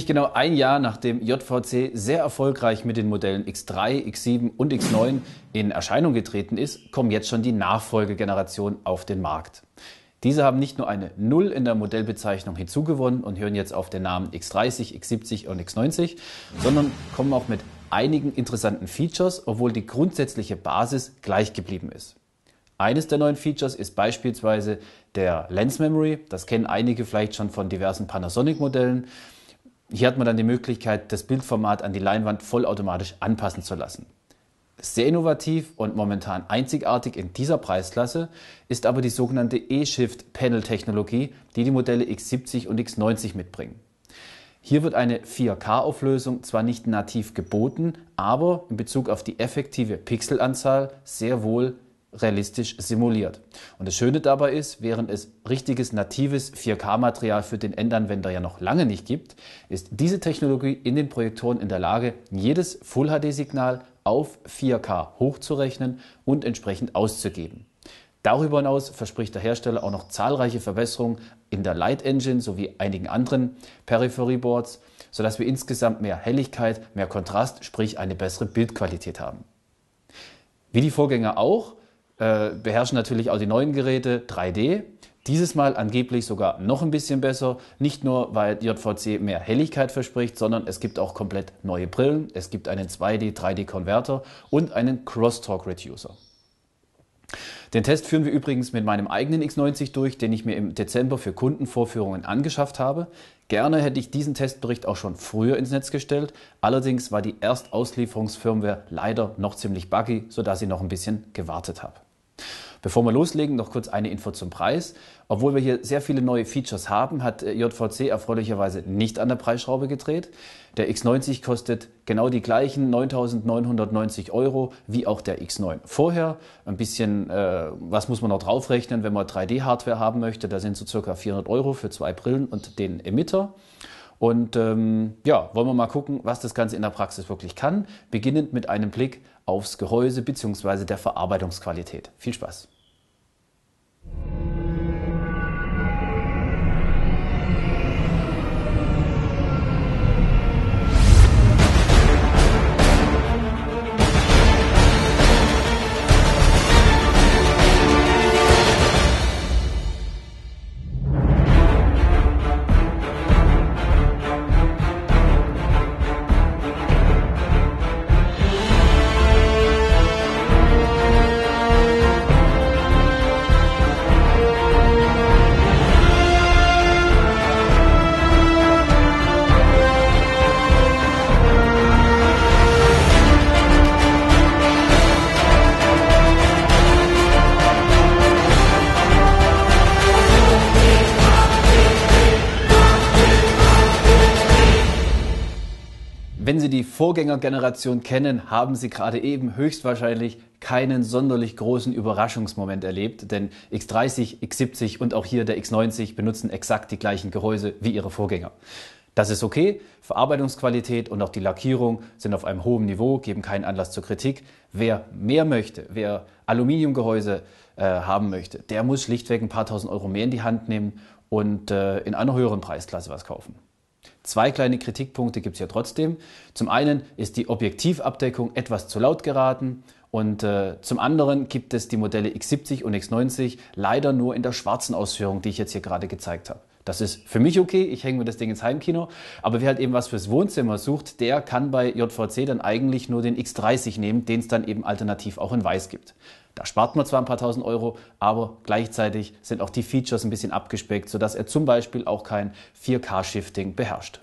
Ziemlich genau ein Jahr nachdem JVC sehr erfolgreich mit den Modellen X3, X7 und X9 in Erscheinung getreten ist, kommen jetzt schon die Nachfolgegeneration auf den Markt. Diese haben nicht nur eine Null in der Modellbezeichnung hinzugewonnen und hören jetzt auf den Namen X30, X70 und X90, sondern kommen auch mit einigen interessanten Features, obwohl die grundsätzliche Basis gleich geblieben ist. Eines der neuen Features ist beispielsweise der Lens Memory. Das kennen einige vielleicht schon von diversen Panasonic-Modellen. Hier hat man dann die Möglichkeit, das Bildformat an die Leinwand vollautomatisch anpassen zu lassen. Sehr innovativ und momentan einzigartig in dieser Preisklasse ist aber die sogenannte E-Shift Panel Technologie, die die Modelle X70 und X90 mitbringen. Hier wird eine 4K-Auflösung zwar nicht nativ geboten, aber in Bezug auf die effektive Pixelanzahl sehr wohl realistisch simuliert. Und das Schöne dabei ist, während es richtiges natives 4K-Material für den Endanwender ja noch lange nicht gibt, ist diese Technologie in den Projektoren in der Lage, jedes Full-HD-Signal auf 4K hochzurechnen und entsprechend auszugeben. Darüber hinaus verspricht der Hersteller auch noch zahlreiche Verbesserungen in der Light Engine sowie einigen anderen Peripherie-Boards, sodass wir insgesamt mehr Helligkeit, mehr Kontrast, sprich eine bessere Bildqualität haben. Wie die Vorgänger auch, äh, beherrschen natürlich auch die neuen Geräte 3D. Dieses Mal angeblich sogar noch ein bisschen besser. Nicht nur, weil JVC mehr Helligkeit verspricht, sondern es gibt auch komplett neue Brillen. Es gibt einen 2D-3D-Konverter und einen Crosstalk-Reducer. Den Test führen wir übrigens mit meinem eigenen X90 durch, den ich mir im Dezember für Kundenvorführungen angeschafft habe. Gerne hätte ich diesen Testbericht auch schon früher ins Netz gestellt, allerdings war die Erstauslieferungsfirmware leider noch ziemlich buggy, sodass ich noch ein bisschen gewartet habe. Bevor wir loslegen, noch kurz eine Info zum Preis. Obwohl wir hier sehr viele neue Features haben, hat äh, JVC erfreulicherweise nicht an der Preisschraube gedreht. Der X90 kostet genau die gleichen 9.990 Euro wie auch der X9 vorher. Ein bisschen, äh, was muss man noch draufrechnen, wenn man 3D-Hardware haben möchte? Da sind so circa 400 Euro für zwei Brillen und den Emitter. Und ähm, ja, wollen wir mal gucken, was das Ganze in der Praxis wirklich kann. Beginnend mit einem Blick aufs Gehäuse bzw. der Verarbeitungsqualität. Viel Spaß! Wenn Sie die Vorgängergeneration kennen, haben Sie gerade eben höchstwahrscheinlich keinen sonderlich großen Überraschungsmoment erlebt, denn X30, X70 und auch hier der X90 benutzen exakt die gleichen Gehäuse wie ihre Vorgänger. Das ist okay, Verarbeitungsqualität und auch die Lackierung sind auf einem hohen Niveau, geben keinen Anlass zur Kritik. Wer mehr möchte, wer Aluminiumgehäuse äh, haben möchte, der muss schlichtweg ein paar tausend Euro mehr in die Hand nehmen und äh, in einer höheren Preisklasse was kaufen. Zwei kleine Kritikpunkte gibt es ja trotzdem. Zum einen ist die Objektivabdeckung etwas zu laut geraten und äh, zum anderen gibt es die Modelle X70 und X90 leider nur in der schwarzen Ausführung, die ich jetzt hier gerade gezeigt habe. Das ist für mich okay, ich hänge mir das Ding ins Heimkino. Aber wer halt eben was fürs Wohnzimmer sucht, der kann bei JVC dann eigentlich nur den X30 nehmen, den es dann eben alternativ auch in Weiß gibt. Da spart man zwar ein paar tausend Euro, aber gleichzeitig sind auch die Features ein bisschen abgespeckt, sodass er zum Beispiel auch kein 4K-Shifting beherrscht.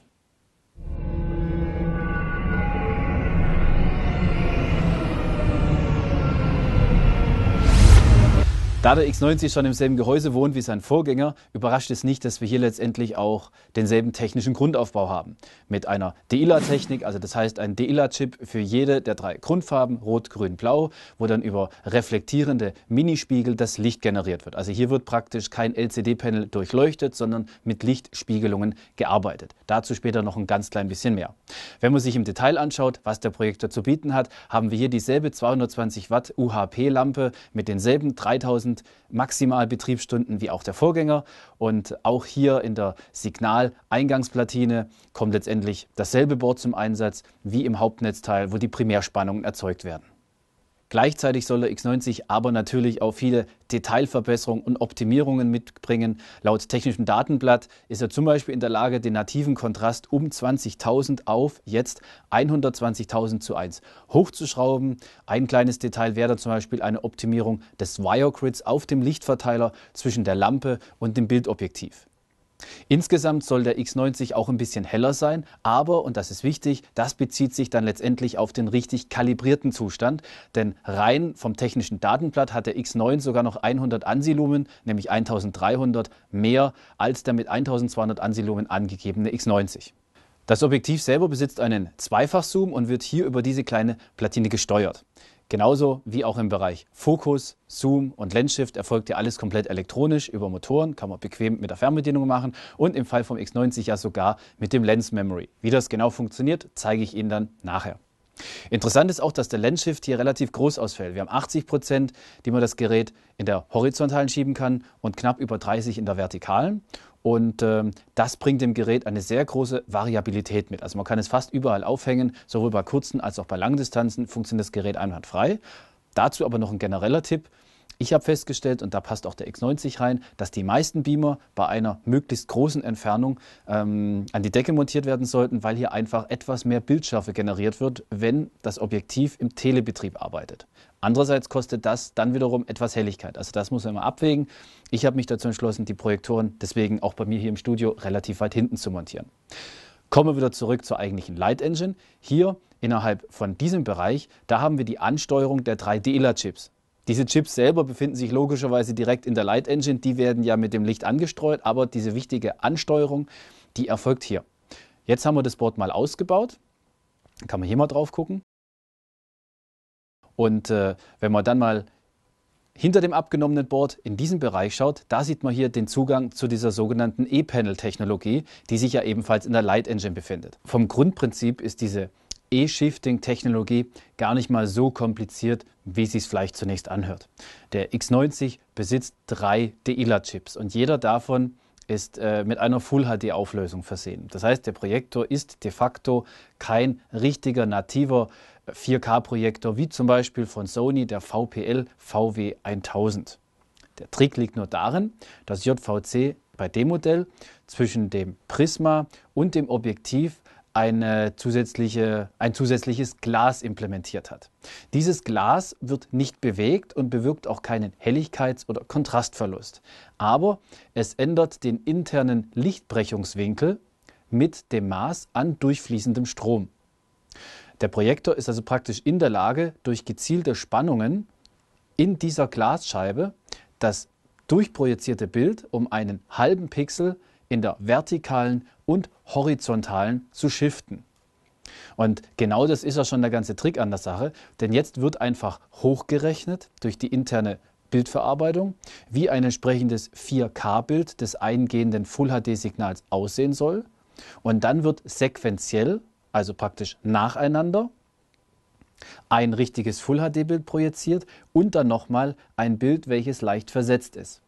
Da der X90 schon im selben Gehäuse wohnt wie sein Vorgänger, überrascht es nicht, dass wir hier letztendlich auch denselben technischen Grundaufbau haben. Mit einer DILA-Technik, also das heißt ein DILA-Chip für jede der drei Grundfarben, Rot, Grün, Blau, wo dann über reflektierende Minispiegel das Licht generiert wird. Also hier wird praktisch kein LCD-Panel durchleuchtet, sondern mit Lichtspiegelungen gearbeitet. Dazu später noch ein ganz klein bisschen mehr. Wenn man sich im Detail anschaut, was der Projektor zu bieten hat, haben wir hier dieselbe 220 Watt UHP-Lampe mit denselben 3000 5000 Maximalbetriebsstunden wie auch der Vorgänger. Und auch hier in der Signaleingangsplatine kommt letztendlich dasselbe Board zum Einsatz wie im Hauptnetzteil, wo die Primärspannungen erzeugt werden. Gleichzeitig soll der X90 aber natürlich auch viele Detailverbesserungen und Optimierungen mitbringen. Laut technischem Datenblatt ist er zum Beispiel in der Lage, den nativen Kontrast um 20.000 auf jetzt 120.000 zu 1 hochzuschrauben. Ein kleines Detail wäre da zum Beispiel eine Optimierung des Wire Grids auf dem Lichtverteiler zwischen der Lampe und dem Bildobjektiv. Insgesamt soll der X90 auch ein bisschen heller sein, aber, und das ist wichtig, das bezieht sich dann letztendlich auf den richtig kalibrierten Zustand, denn rein vom technischen Datenblatt hat der X9 sogar noch 100 Ansilumen, nämlich 1300 mehr als der mit 1200 Ansilumen angegebene X90. Das Objektiv selber besitzt einen Zweifachzoom und wird hier über diese kleine Platine gesteuert. Genauso wie auch im Bereich Fokus, Zoom und Lensshift erfolgt ja alles komplett elektronisch über Motoren, kann man bequem mit der Fernbedienung machen und im Fall vom X90 ja sogar mit dem Lens Memory. Wie das genau funktioniert, zeige ich Ihnen dann nachher. Interessant ist auch, dass der Lensshift hier relativ groß ausfällt. Wir haben 80 Prozent, die man das Gerät in der horizontalen schieben kann und knapp über 30 in der vertikalen. Und ähm, das bringt dem Gerät eine sehr große Variabilität mit. Also man kann es fast überall aufhängen, sowohl bei kurzen als auch bei langen Distanzen funktioniert das Gerät einwandfrei. Dazu aber noch ein genereller Tipp. Ich habe festgestellt, und da passt auch der X90 rein, dass die meisten Beamer bei einer möglichst großen Entfernung ähm, an die Decke montiert werden sollten, weil hier einfach etwas mehr Bildschärfe generiert wird, wenn das Objektiv im Telebetrieb arbeitet. Andererseits kostet das dann wiederum etwas Helligkeit. Also das muss man immer abwägen. Ich habe mich dazu entschlossen, die Projektoren deswegen auch bei mir hier im Studio relativ weit hinten zu montieren. Kommen wir wieder zurück zur eigentlichen Light Engine. Hier innerhalb von diesem Bereich, da haben wir die Ansteuerung der 3 DLA-Chips. Diese Chips selber befinden sich logischerweise direkt in der Light Engine. Die werden ja mit dem Licht angestreut, aber diese wichtige Ansteuerung, die erfolgt hier. Jetzt haben wir das Board mal ausgebaut. Dann kann man hier mal drauf gucken. Und äh, wenn man dann mal hinter dem abgenommenen Board in diesem Bereich schaut, da sieht man hier den Zugang zu dieser sogenannten E-Panel-Technologie, die sich ja ebenfalls in der Light Engine befindet. Vom Grundprinzip ist diese E-Shifting-Technologie gar nicht mal so kompliziert, wie es sich vielleicht zunächst anhört. Der X90 besitzt drei dila chips und jeder davon ist äh, mit einer Full-HD-Auflösung versehen. Das heißt, der Projektor ist de facto kein richtiger nativer 4K-Projektor, äh, wie zum Beispiel von Sony der VPL VW1000. Der Trick liegt nur darin, dass JVC bei dem Modell zwischen dem Prisma und dem Objektiv eine zusätzliche, ein zusätzliches Glas implementiert hat. Dieses Glas wird nicht bewegt und bewirkt auch keinen Helligkeits- oder Kontrastverlust. Aber es ändert den internen Lichtbrechungswinkel mit dem Maß an durchfließendem Strom. Der Projektor ist also praktisch in der Lage, durch gezielte Spannungen in dieser Glasscheibe das durchprojizierte Bild um einen halben Pixel in der vertikalen und horizontalen zu shiften. Und genau das ist ja schon der ganze Trick an der Sache, denn jetzt wird einfach hochgerechnet durch die interne Bildverarbeitung, wie ein entsprechendes 4K-Bild des eingehenden Full-HD-Signals aussehen soll. Und dann wird sequenziell, also praktisch nacheinander, ein richtiges Full-HD-Bild projiziert und dann nochmal ein Bild, welches leicht versetzt ist.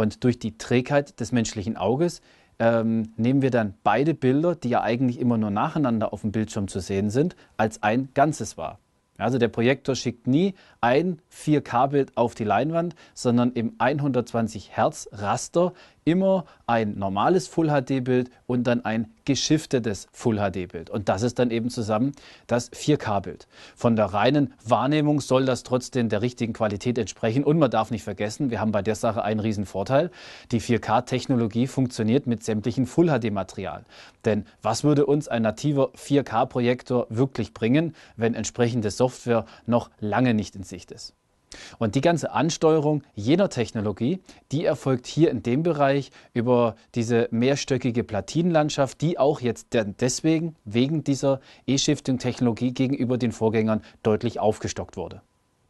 Und durch die Trägheit des menschlichen Auges ähm, nehmen wir dann beide Bilder, die ja eigentlich immer nur nacheinander auf dem Bildschirm zu sehen sind, als ein Ganzes wahr. Also der Projektor schickt nie ein 4K-Bild auf die Leinwand, sondern im 120 Hertz Raster immer ein normales Full HD Bild und dann ein geschiftetes Full HD Bild. Und das ist dann eben zusammen das 4K Bild. Von der reinen Wahrnehmung soll das trotzdem der richtigen Qualität entsprechen. Und man darf nicht vergessen, wir haben bei der Sache einen riesen Vorteil. Die 4K Technologie funktioniert mit sämtlichen Full HD Material. Denn was würde uns ein nativer 4K Projektor wirklich bringen, wenn entsprechende Software noch lange nicht in Sicht ist? Und die ganze Ansteuerung jener Technologie, die erfolgt hier in dem Bereich über diese mehrstöckige Platinenlandschaft, die auch jetzt deswegen wegen dieser E-Shifting-Technologie gegenüber den Vorgängern deutlich aufgestockt wurde.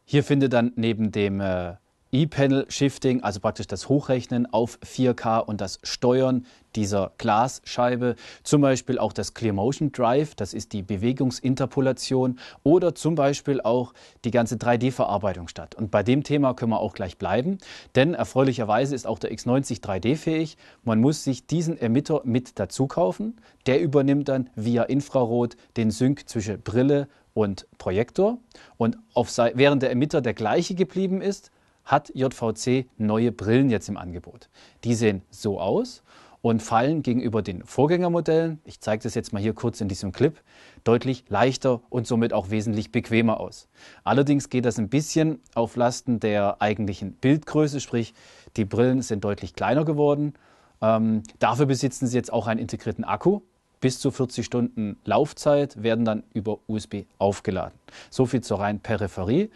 Hier findet dann neben dem äh, E-Panel Shifting, also praktisch das Hochrechnen auf 4K und das Steuern dieser Glasscheibe, zum Beispiel auch das Clear Motion Drive, das ist die Bewegungsinterpolation oder zum Beispiel auch die ganze 3D-Verarbeitung statt. Und bei dem Thema können wir auch gleich bleiben, denn erfreulicherweise ist auch der X90 3D fähig. Man muss sich diesen Emitter mit dazu kaufen. Der übernimmt dann via Infrarot den Sync zwischen Brille und Projektor. Und auf, während der Emitter der gleiche geblieben ist, hat JVC neue Brillen jetzt im Angebot. Die sehen so aus und fallen gegenüber den Vorgängermodellen, ich zeige das jetzt mal hier kurz in diesem Clip, deutlich leichter und somit auch wesentlich bequemer aus. Allerdings geht das ein bisschen auf Lasten der eigentlichen Bildgröße, sprich die Brillen sind deutlich kleiner geworden. Ähm, dafür besitzen sie jetzt auch einen integrierten Akku, bis zu 40 Stunden Laufzeit werden dann über USB aufgeladen. So viel zur reinen Peripherie.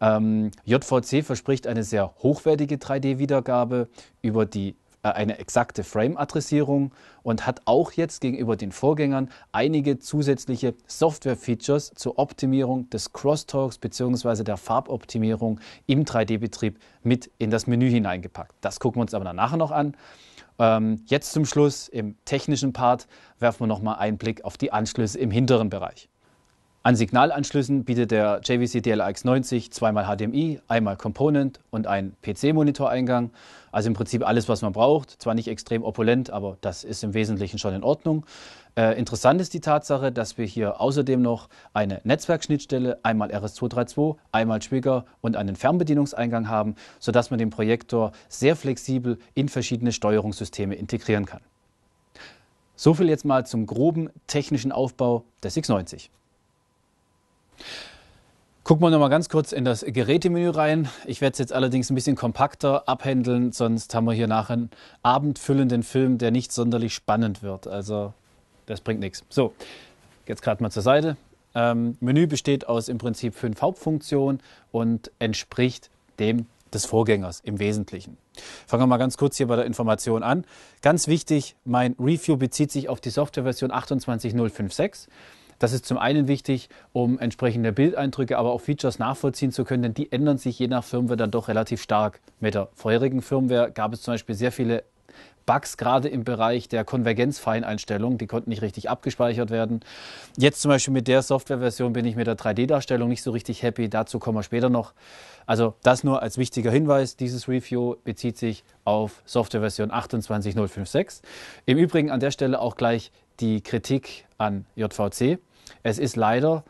Ähm, JVC verspricht eine sehr hochwertige 3D-Wiedergabe über die äh, eine exakte Frame-Adressierung und hat auch jetzt gegenüber den Vorgängern einige zusätzliche Software-Features zur Optimierung des Crosstalks bzw. der Farboptimierung im 3D-Betrieb mit in das Menü hineingepackt. Das gucken wir uns aber nachher noch an. Ähm, jetzt zum Schluss im technischen Part werfen wir nochmal einen Blick auf die Anschlüsse im hinteren Bereich. An Signalanschlüssen bietet der JVC DLX90 zweimal HDMI, einmal Component und einen PC-Monitoreingang. Also im Prinzip alles, was man braucht. Zwar nicht extrem opulent, aber das ist im Wesentlichen schon in Ordnung. Äh, interessant ist die Tatsache, dass wir hier außerdem noch eine Netzwerkschnittstelle, einmal RS232, einmal Trigger und einen Fernbedienungseingang haben, sodass man den Projektor sehr flexibel in verschiedene Steuerungssysteme integrieren kann. Soviel jetzt mal zum groben technischen Aufbau des X90. Gucken wir nochmal ganz kurz in das Gerätemenü rein. Ich werde es jetzt allerdings ein bisschen kompakter abhändeln, sonst haben wir hier nachher einen abendfüllenden Film, der nicht sonderlich spannend wird. Also das bringt nichts. So, jetzt gerade mal zur Seite. Ähm, Menü besteht aus im Prinzip fünf Hauptfunktionen und entspricht dem des Vorgängers im Wesentlichen. Fangen wir mal ganz kurz hier bei der Information an. Ganz wichtig, mein Review bezieht sich auf die Softwareversion 28056. Das ist zum einen wichtig, um entsprechende Bildeindrücke, aber auch Features nachvollziehen zu können, denn die ändern sich je nach Firmware dann doch relativ stark. Mit der vorherigen Firmware gab es zum Beispiel sehr viele Bugs, gerade im Bereich der Konvergenzfeineinstellung, die konnten nicht richtig abgespeichert werden. Jetzt zum Beispiel mit der Softwareversion bin ich mit der 3D-Darstellung nicht so richtig happy, dazu kommen wir später noch. Also das nur als wichtiger Hinweis, dieses Review bezieht sich auf Softwareversion 28056. Im Übrigen an der Stelle auch gleich die Kritik an JVC. Es ist leider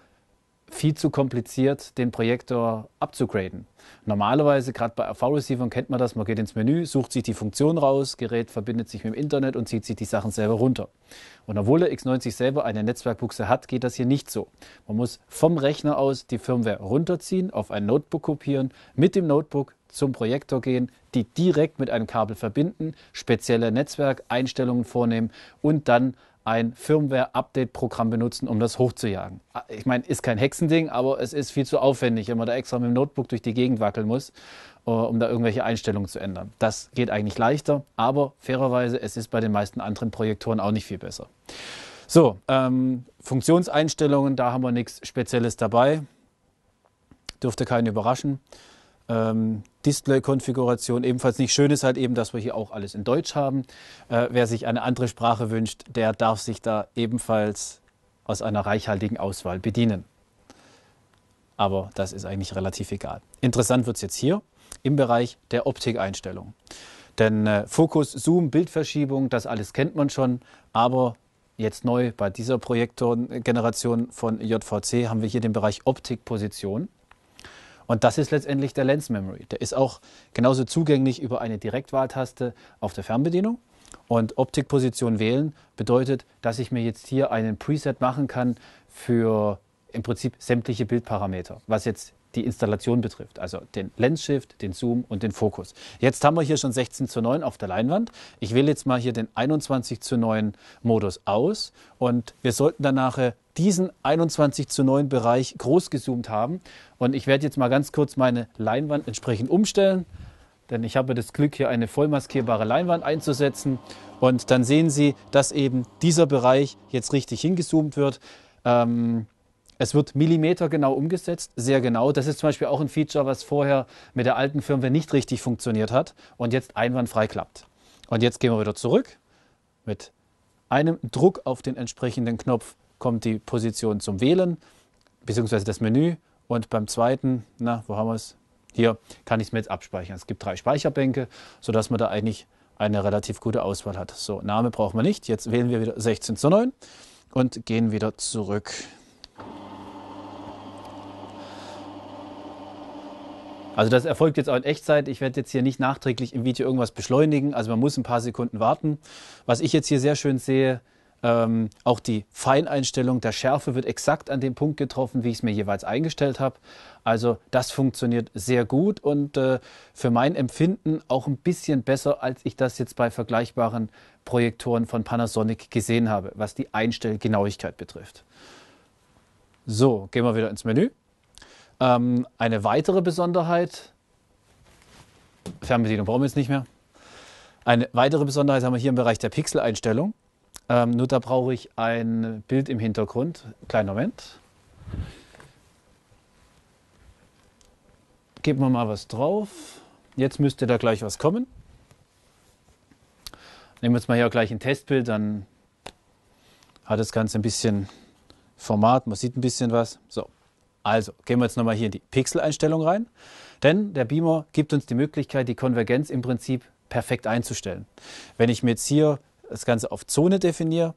viel zu kompliziert, den Projektor abzugraden. Normalerweise, gerade bei AV-Receivern, kennt man das, man geht ins Menü, sucht sich die Funktion raus, Gerät verbindet sich mit dem Internet und zieht sich die Sachen selber runter. Und obwohl der X90 selber eine Netzwerkbuchse hat, geht das hier nicht so. Man muss vom Rechner aus die Firmware runterziehen, auf ein Notebook kopieren, mit dem Notebook zum Projektor gehen, die direkt mit einem Kabel verbinden, spezielle Netzwerkeinstellungen vornehmen und dann ein Firmware-Update-Programm benutzen, um das hochzujagen. Ah, ich meine, ist kein Hexending, aber es ist viel zu aufwendig, wenn man da extra mit dem Notebook durch die Gegend wackeln muss, äh, um da irgendwelche Einstellungen zu ändern. Das geht eigentlich leichter, aber fairerweise, es ist bei den meisten anderen Projektoren auch nicht viel besser. So, ähm, Funktionseinstellungen, da haben wir nichts Spezielles dabei. Dürfte keinen überraschen ähm, Display-Konfiguration ebenfalls nicht. Schön ist halt eben, dass wir hier auch alles in Deutsch haben. Äh, wer sich eine andere Sprache wünscht, der darf sich da ebenfalls aus einer reichhaltigen Auswahl bedienen. Aber das ist eigentlich relativ egal. Interessant wird es jetzt hier im Bereich der Optikeinstellung. Denn äh, Fokus, Zoom, Bildverschiebung, das alles kennt man schon. Aber jetzt neu bei dieser Projektorgeneration von JVC haben wir hier den Bereich Optikposition. Und das ist letztendlich der Lens Memory. Der ist auch genauso zugänglich über eine Direktwahltaste auf der Fernbedienung. Und Optikposition wählen bedeutet, dass ich mir jetzt hier einen Preset machen kann für im Prinzip sämtliche Bildparameter, was jetzt die Installation betrifft, also den Lens-Shift, den Zoom und den Fokus. Jetzt haben wir hier schon 16 zu 9 auf der Leinwand. Ich wähle jetzt mal hier den 21 zu 9 Modus aus und wir sollten danach diesen 21 zu 9 Bereich groß gezoomt haben. Und ich werde jetzt mal ganz kurz meine Leinwand entsprechend umstellen, denn ich habe das Glück, hier eine vollmaskierbare Leinwand einzusetzen. Und dann sehen Sie, dass eben dieser Bereich jetzt richtig hingezoomt wird. Ähm, es wird millimetergenau umgesetzt, sehr genau. Das ist zum Beispiel auch ein Feature, was vorher mit der alten Firmware nicht richtig funktioniert hat und jetzt einwandfrei klappt. Und jetzt gehen wir wieder zurück. Mit einem Druck auf den entsprechenden Knopf kommt die Position zum Wählen, beziehungsweise das Menü. Und beim zweiten, na, wo haben wir es? Hier kann ich es mir jetzt abspeichern. Es gibt drei Speicherbänke, sodass man da eigentlich eine relativ gute Auswahl hat. So, Name brauchen wir nicht. Jetzt wählen wir wieder 16 zu 9 und gehen wieder zurück. Also das erfolgt jetzt auch in Echtzeit. Ich werde jetzt hier nicht nachträglich im Video irgendwas beschleunigen. Also man muss ein paar Sekunden warten. Was ich jetzt hier sehr schön sehe, ähm, auch die Feineinstellung der Schärfe wird exakt an dem Punkt getroffen, wie ich es mir jeweils eingestellt habe. Also das funktioniert sehr gut und äh, für mein Empfinden auch ein bisschen besser, als ich das jetzt bei vergleichbaren Projektoren von Panasonic gesehen habe, was die Einstellgenauigkeit betrifft. So, gehen wir wieder ins Menü. Ähm, eine weitere Besonderheit, Fernbedienung brauchen wir jetzt nicht mehr. Eine weitere Besonderheit haben wir hier im Bereich der Pixel-Einstellung. Ähm, nur da brauche ich ein Bild im Hintergrund. Kleinen Moment. Geben wir mal was drauf. Jetzt müsste da gleich was kommen. Nehmen wir jetzt mal hier gleich ein Testbild, dann hat das Ganze ein bisschen Format. Man sieht ein bisschen was. So. Also gehen wir jetzt nochmal hier in die Pixel-Einstellung rein, denn der Beamer gibt uns die Möglichkeit, die Konvergenz im Prinzip perfekt einzustellen. Wenn ich mir jetzt hier das Ganze auf Zone definiere,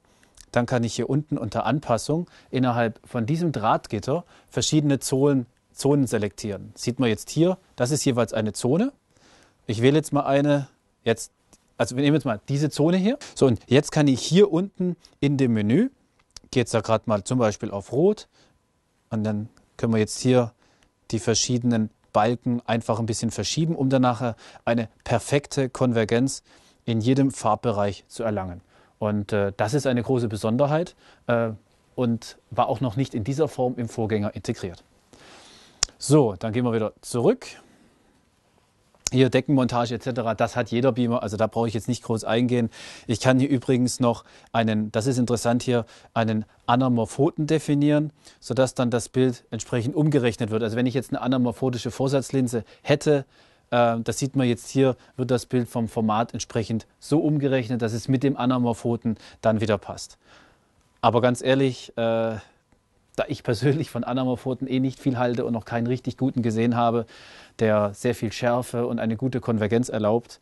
dann kann ich hier unten unter Anpassung innerhalb von diesem Drahtgitter verschiedene Zonen, Zonen selektieren. Sieht man jetzt hier, das ist jeweils eine Zone. Ich wähle jetzt mal eine, jetzt, also wir nehmen jetzt mal diese Zone hier. So, und jetzt kann ich hier unten in dem Menü, geht es da gerade mal zum Beispiel auf Rot und dann können wir jetzt hier die verschiedenen Balken einfach ein bisschen verschieben, um dann nachher eine perfekte Konvergenz in jedem Farbbereich zu erlangen. Und äh, das ist eine große Besonderheit äh, und war auch noch nicht in dieser Form im Vorgänger integriert. So, dann gehen wir wieder zurück hier Deckenmontage etc., das hat jeder Beamer, also da brauche ich jetzt nicht groß eingehen. Ich kann hier übrigens noch einen, das ist interessant hier, einen Anamorphoten definieren, sodass dann das Bild entsprechend umgerechnet wird. Also wenn ich jetzt eine anamorphotische Vorsatzlinse hätte, äh, das sieht man jetzt hier, wird das Bild vom Format entsprechend so umgerechnet, dass es mit dem Anamorphoten dann wieder passt. Aber ganz ehrlich, äh, da ich persönlich von Anamorphoten eh nicht viel halte und noch keinen richtig guten gesehen habe, der sehr viel Schärfe und eine gute Konvergenz erlaubt,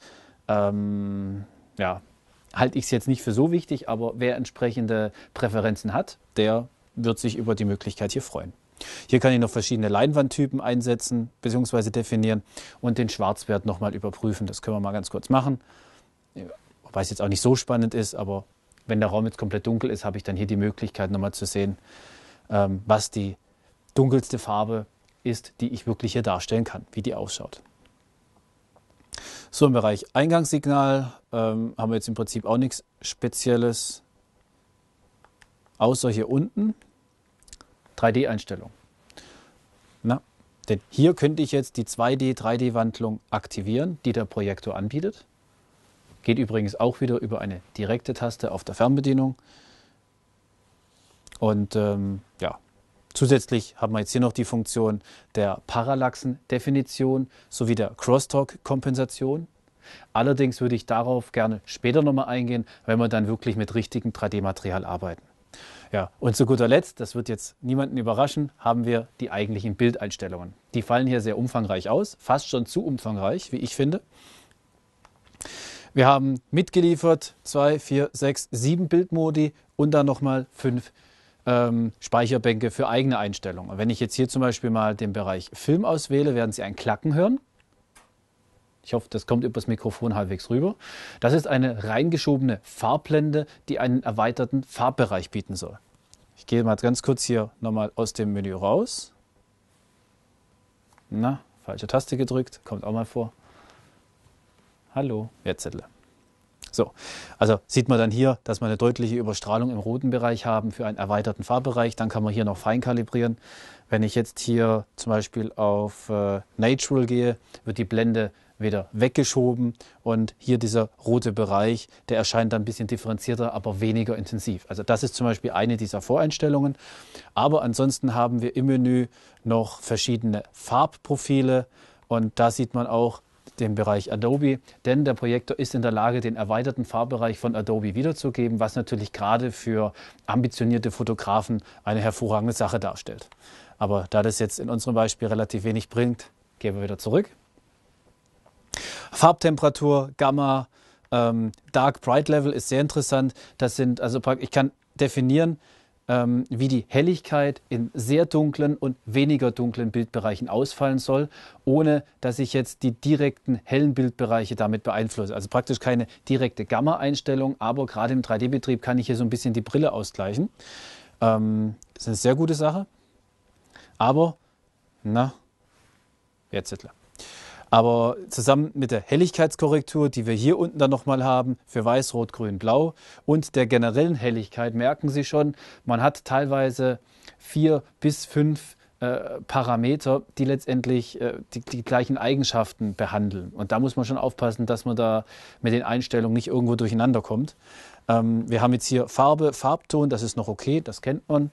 ähm, ja, halte ich es jetzt nicht für so wichtig, aber wer entsprechende Präferenzen hat, der wird sich über die Möglichkeit hier freuen. Hier kann ich noch verschiedene Leinwandtypen einsetzen bzw. definieren und den Schwarzwert nochmal überprüfen. Das können wir mal ganz kurz machen. Wobei es jetzt auch nicht so spannend ist, aber wenn der Raum jetzt komplett dunkel ist, habe ich dann hier die Möglichkeit nochmal zu sehen, ähm, was die dunkelste Farbe ist, die ich wirklich hier darstellen kann, wie die ausschaut. So, im Bereich Eingangssignal ähm, haben wir jetzt im Prinzip auch nichts Spezielles, außer hier unten 3D-Einstellung. denn hier könnte ich jetzt die 2D, 3D-Wandlung aktivieren, die der Projektor anbietet. Geht übrigens auch wieder über eine direkte Taste auf der Fernbedienung. Und ähm, ja, Zusätzlich haben wir jetzt hier noch die Funktion der Parallaxendefinition sowie der Crosstalk-Kompensation. Allerdings würde ich darauf gerne später nochmal eingehen, wenn wir dann wirklich mit richtigem 3D-Material arbeiten. Ja, und zu guter Letzt, das wird jetzt niemanden überraschen, haben wir die eigentlichen Bildeinstellungen. Die fallen hier sehr umfangreich aus, fast schon zu umfangreich, wie ich finde. Wir haben mitgeliefert zwei, vier, sechs, sieben Bildmodi und dann nochmal fünf ähm, Speicherbänke für eigene Einstellungen. wenn ich jetzt hier zum Beispiel mal den Bereich Film auswähle, werden Sie ein Klacken hören. Ich hoffe, das kommt übers Mikrofon halbwegs rüber. Das ist eine reingeschobene Farbblende, die einen erweiterten Farbbereich bieten soll. Ich gehe mal ganz kurz hier nochmal aus dem Menü raus. Na, falsche Taste gedrückt, kommt auch mal vor. Hallo, Wertzettel. So, also sieht man dann hier, dass wir eine deutliche Überstrahlung im roten Bereich haben für einen erweiterten Farbbereich. Dann kann man hier noch fein kalibrieren. Wenn ich jetzt hier zum Beispiel auf äh, Natural gehe, wird die Blende wieder weggeschoben und hier dieser rote Bereich, der erscheint dann ein bisschen differenzierter, aber weniger intensiv. Also das ist zum Beispiel eine dieser Voreinstellungen. Aber ansonsten haben wir im Menü noch verschiedene Farbprofile und da sieht man auch, dem Bereich Adobe, denn der Projektor ist in der Lage, den erweiterten Farbbereich von Adobe wiederzugeben, was natürlich gerade für ambitionierte Fotografen eine hervorragende Sache darstellt. Aber da das jetzt in unserem Beispiel relativ wenig bringt, gehen wir wieder zurück. Farbtemperatur, Gamma, ähm, Dark Bright Level ist sehr interessant. Das sind also ich kann definieren, ähm, wie die Helligkeit in sehr dunklen und weniger dunklen Bildbereichen ausfallen soll, ohne dass ich jetzt die direkten hellen Bildbereiche damit beeinflusse. Also praktisch keine direkte Gamma-Einstellung, aber gerade im 3D-Betrieb kann ich hier so ein bisschen die Brille ausgleichen. Ähm, ist eine sehr gute Sache. Aber, na, jetzt Hitler. Aber zusammen mit der Helligkeitskorrektur, die wir hier unten dann nochmal haben, für Weiß, Rot, Grün, Blau und der generellen Helligkeit merken Sie schon, man hat teilweise vier bis fünf äh, Parameter, die letztendlich äh, die, die, gleichen Eigenschaften behandeln. Und da muss man schon aufpassen, dass man da mit den Einstellungen nicht irgendwo durcheinander kommt. Ähm, wir haben jetzt hier Farbe, Farbton, das ist noch okay, das kennt man.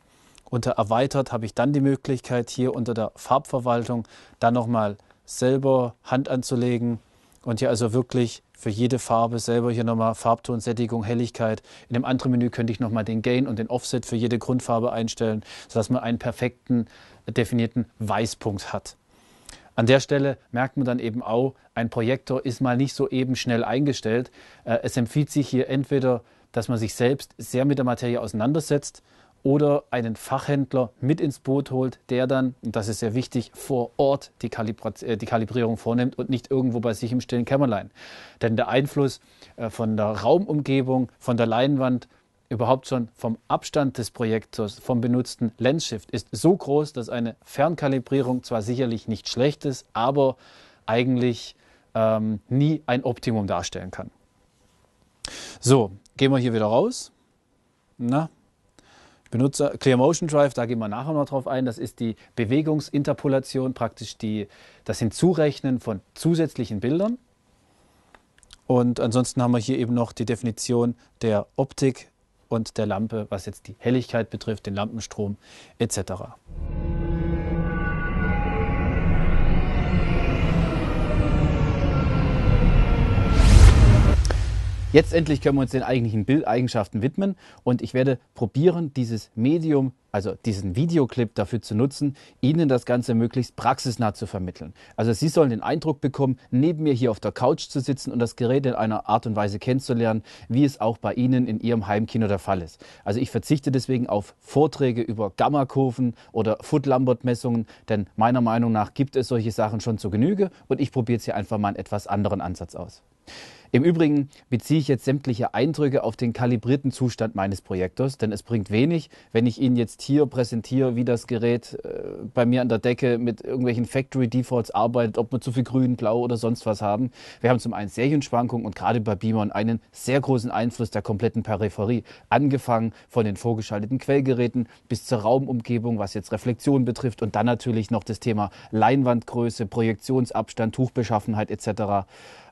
Unter Erweitert habe ich dann die Möglichkeit, hier unter der Farbverwaltung dann nochmal selber Hand anzulegen und hier also wirklich für jede Farbe selber hier nochmal Farbton, Sättigung, Helligkeit. In dem anderen Menü könnte ich nochmal den Gain und den Offset für jede Grundfarbe einstellen, sodass man einen perfekten, definierten Weißpunkt hat. An der Stelle merkt man dann eben auch, ein Projektor ist mal nicht so eben schnell eingestellt. Äh, es empfiehlt sich hier entweder, dass man sich selbst sehr mit der Materie auseinandersetzt, oder einen Fachhändler mit ins Boot holt, der dann, und das ist sehr wichtig, vor Ort die, äh, die, Kalibrierung vornimmt und nicht irgendwo bei sich im stillen Kämmerlein. Denn der Einfluss äh, von der Raumumgebung, von der Leinwand, überhaupt schon vom Abstand des Projektors, vom benutzten Lensshift ist so groß, dass eine Fernkalibrierung zwar sicherlich nicht schlecht ist, aber eigentlich ähm, nie ein Optimum darstellen kann. So, gehen wir hier wieder raus. Na, Benutzer Clear Motion Drive, da gehen wir nachher noch drauf ein. Das ist die Bewegungsinterpolation, praktisch die, das Hinzurechnen von zusätzlichen Bildern. Und ansonsten haben wir hier eben noch die Definition der Optik und der Lampe, was jetzt die Helligkeit betrifft, den Lampenstrom etc. Jetzt endlich können wir uns den eigentlichen Bildeigenschaften widmen und ich werde probieren, dieses Medium, also diesen Videoclip dafür zu nutzen, Ihnen das Ganze möglichst praxisnah zu vermitteln. Also Sie sollen den Eindruck bekommen, neben mir hier auf der Couch zu sitzen und das Gerät in einer Art und Weise kennenzulernen, wie es auch bei Ihnen in Ihrem Heimkino der Fall ist. Also ich verzichte deswegen auf Vorträge über Gammakurven oder Foot-Lambert-Messungen, denn meiner Meinung nach gibt es solche Sachen schon zu Genüge und ich probiere jetzt hier einfach mal einen etwas anderen Ansatz aus. Im Übrigen beziehe ich jetzt sämtliche Eindrücke auf den kalibrierten Zustand meines Projektors, denn es bringt wenig, wenn ich Ihnen jetzt hier präsentiere, wie das Gerät äh, bei mir an der Decke mit irgendwelchen Factory Defaults arbeitet, ob wir zu viel grün, blau oder sonst was haben. Wir haben zum einen Serienschwankungen und gerade bei Beamon einen sehr großen Einfluss der kompletten Peripherie, angefangen von den vorgeschalteten Quellgeräten bis zur Raumumgebung, was jetzt Reflexion betrifft und dann natürlich noch das Thema Leinwandgröße, Projektionsabstand, Tuchbeschaffenheit etc.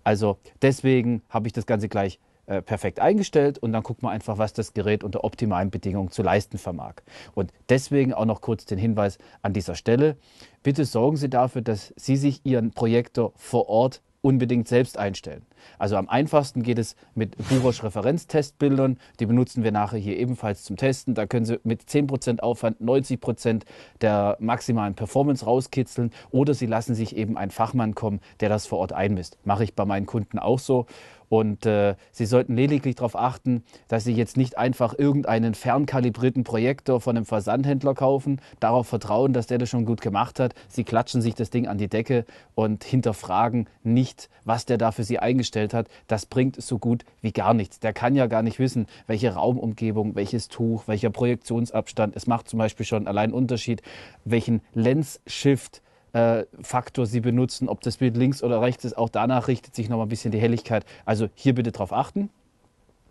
Also deswegen habe ich das Ganze gleich äh, perfekt eingestellt und dann guckt man einfach, was das Gerät unter optimalen Bedingungen zu leisten vermag. Und deswegen auch noch kurz den Hinweis an dieser Stelle. Bitte sorgen Sie dafür, dass Sie sich Ihren Projektor vor Ort unbedingt selbst einstellen. Also am einfachsten geht es mit Burosch Referenztestbildern. Die benutzen wir nachher hier ebenfalls zum Testen. Da können Sie mit 10% Aufwand 90% der maximalen Performance rauskitzeln oder Sie lassen sich eben einen Fachmann kommen, der das vor Ort einmisst. Mache ich bei meinen Kunden auch so. Und äh, Sie sollten lediglich darauf achten, dass Sie jetzt nicht einfach irgendeinen fernkalibrierten Projektor von einem Versandhändler kaufen, darauf vertrauen, dass der das schon gut gemacht hat. Sie klatschen sich das Ding an die Decke und hinterfragen nicht, was der da für Sie eingestellt hat. Das bringt so gut wie gar nichts. Der kann ja gar nicht wissen, welche Raumumgebung, welches Tuch, welcher Projektionsabstand. Es macht zum Beispiel schon allein Unterschied, welchen Lens-Shift äh, Faktor Sie benutzen, ob das Bild links oder rechts ist. Auch danach richtet sich noch mal ein bisschen die Helligkeit. Also hier bitte drauf achten.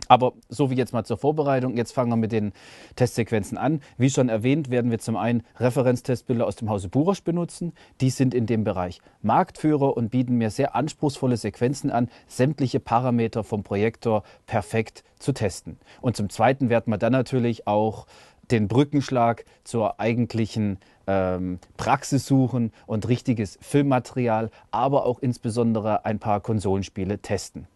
Aber so wie jetzt mal zur Vorbereitung, jetzt fangen wir mit den Testsequenzen an. Wie schon erwähnt, werden wir zum einen Referenztestbilder aus dem Hause Burosch benutzen. Die sind in dem Bereich Marktführer und bieten mir sehr anspruchsvolle Sequenzen an, sämtliche Parameter vom Projektor perfekt zu testen. Und zum zweiten werden wir dann natürlich auch den Brückenschlag zur eigentlichen ähm, Praxis suchen und richtiges Filmmaterial, aber auch insbesondere ein paar Konsolenspiele testen.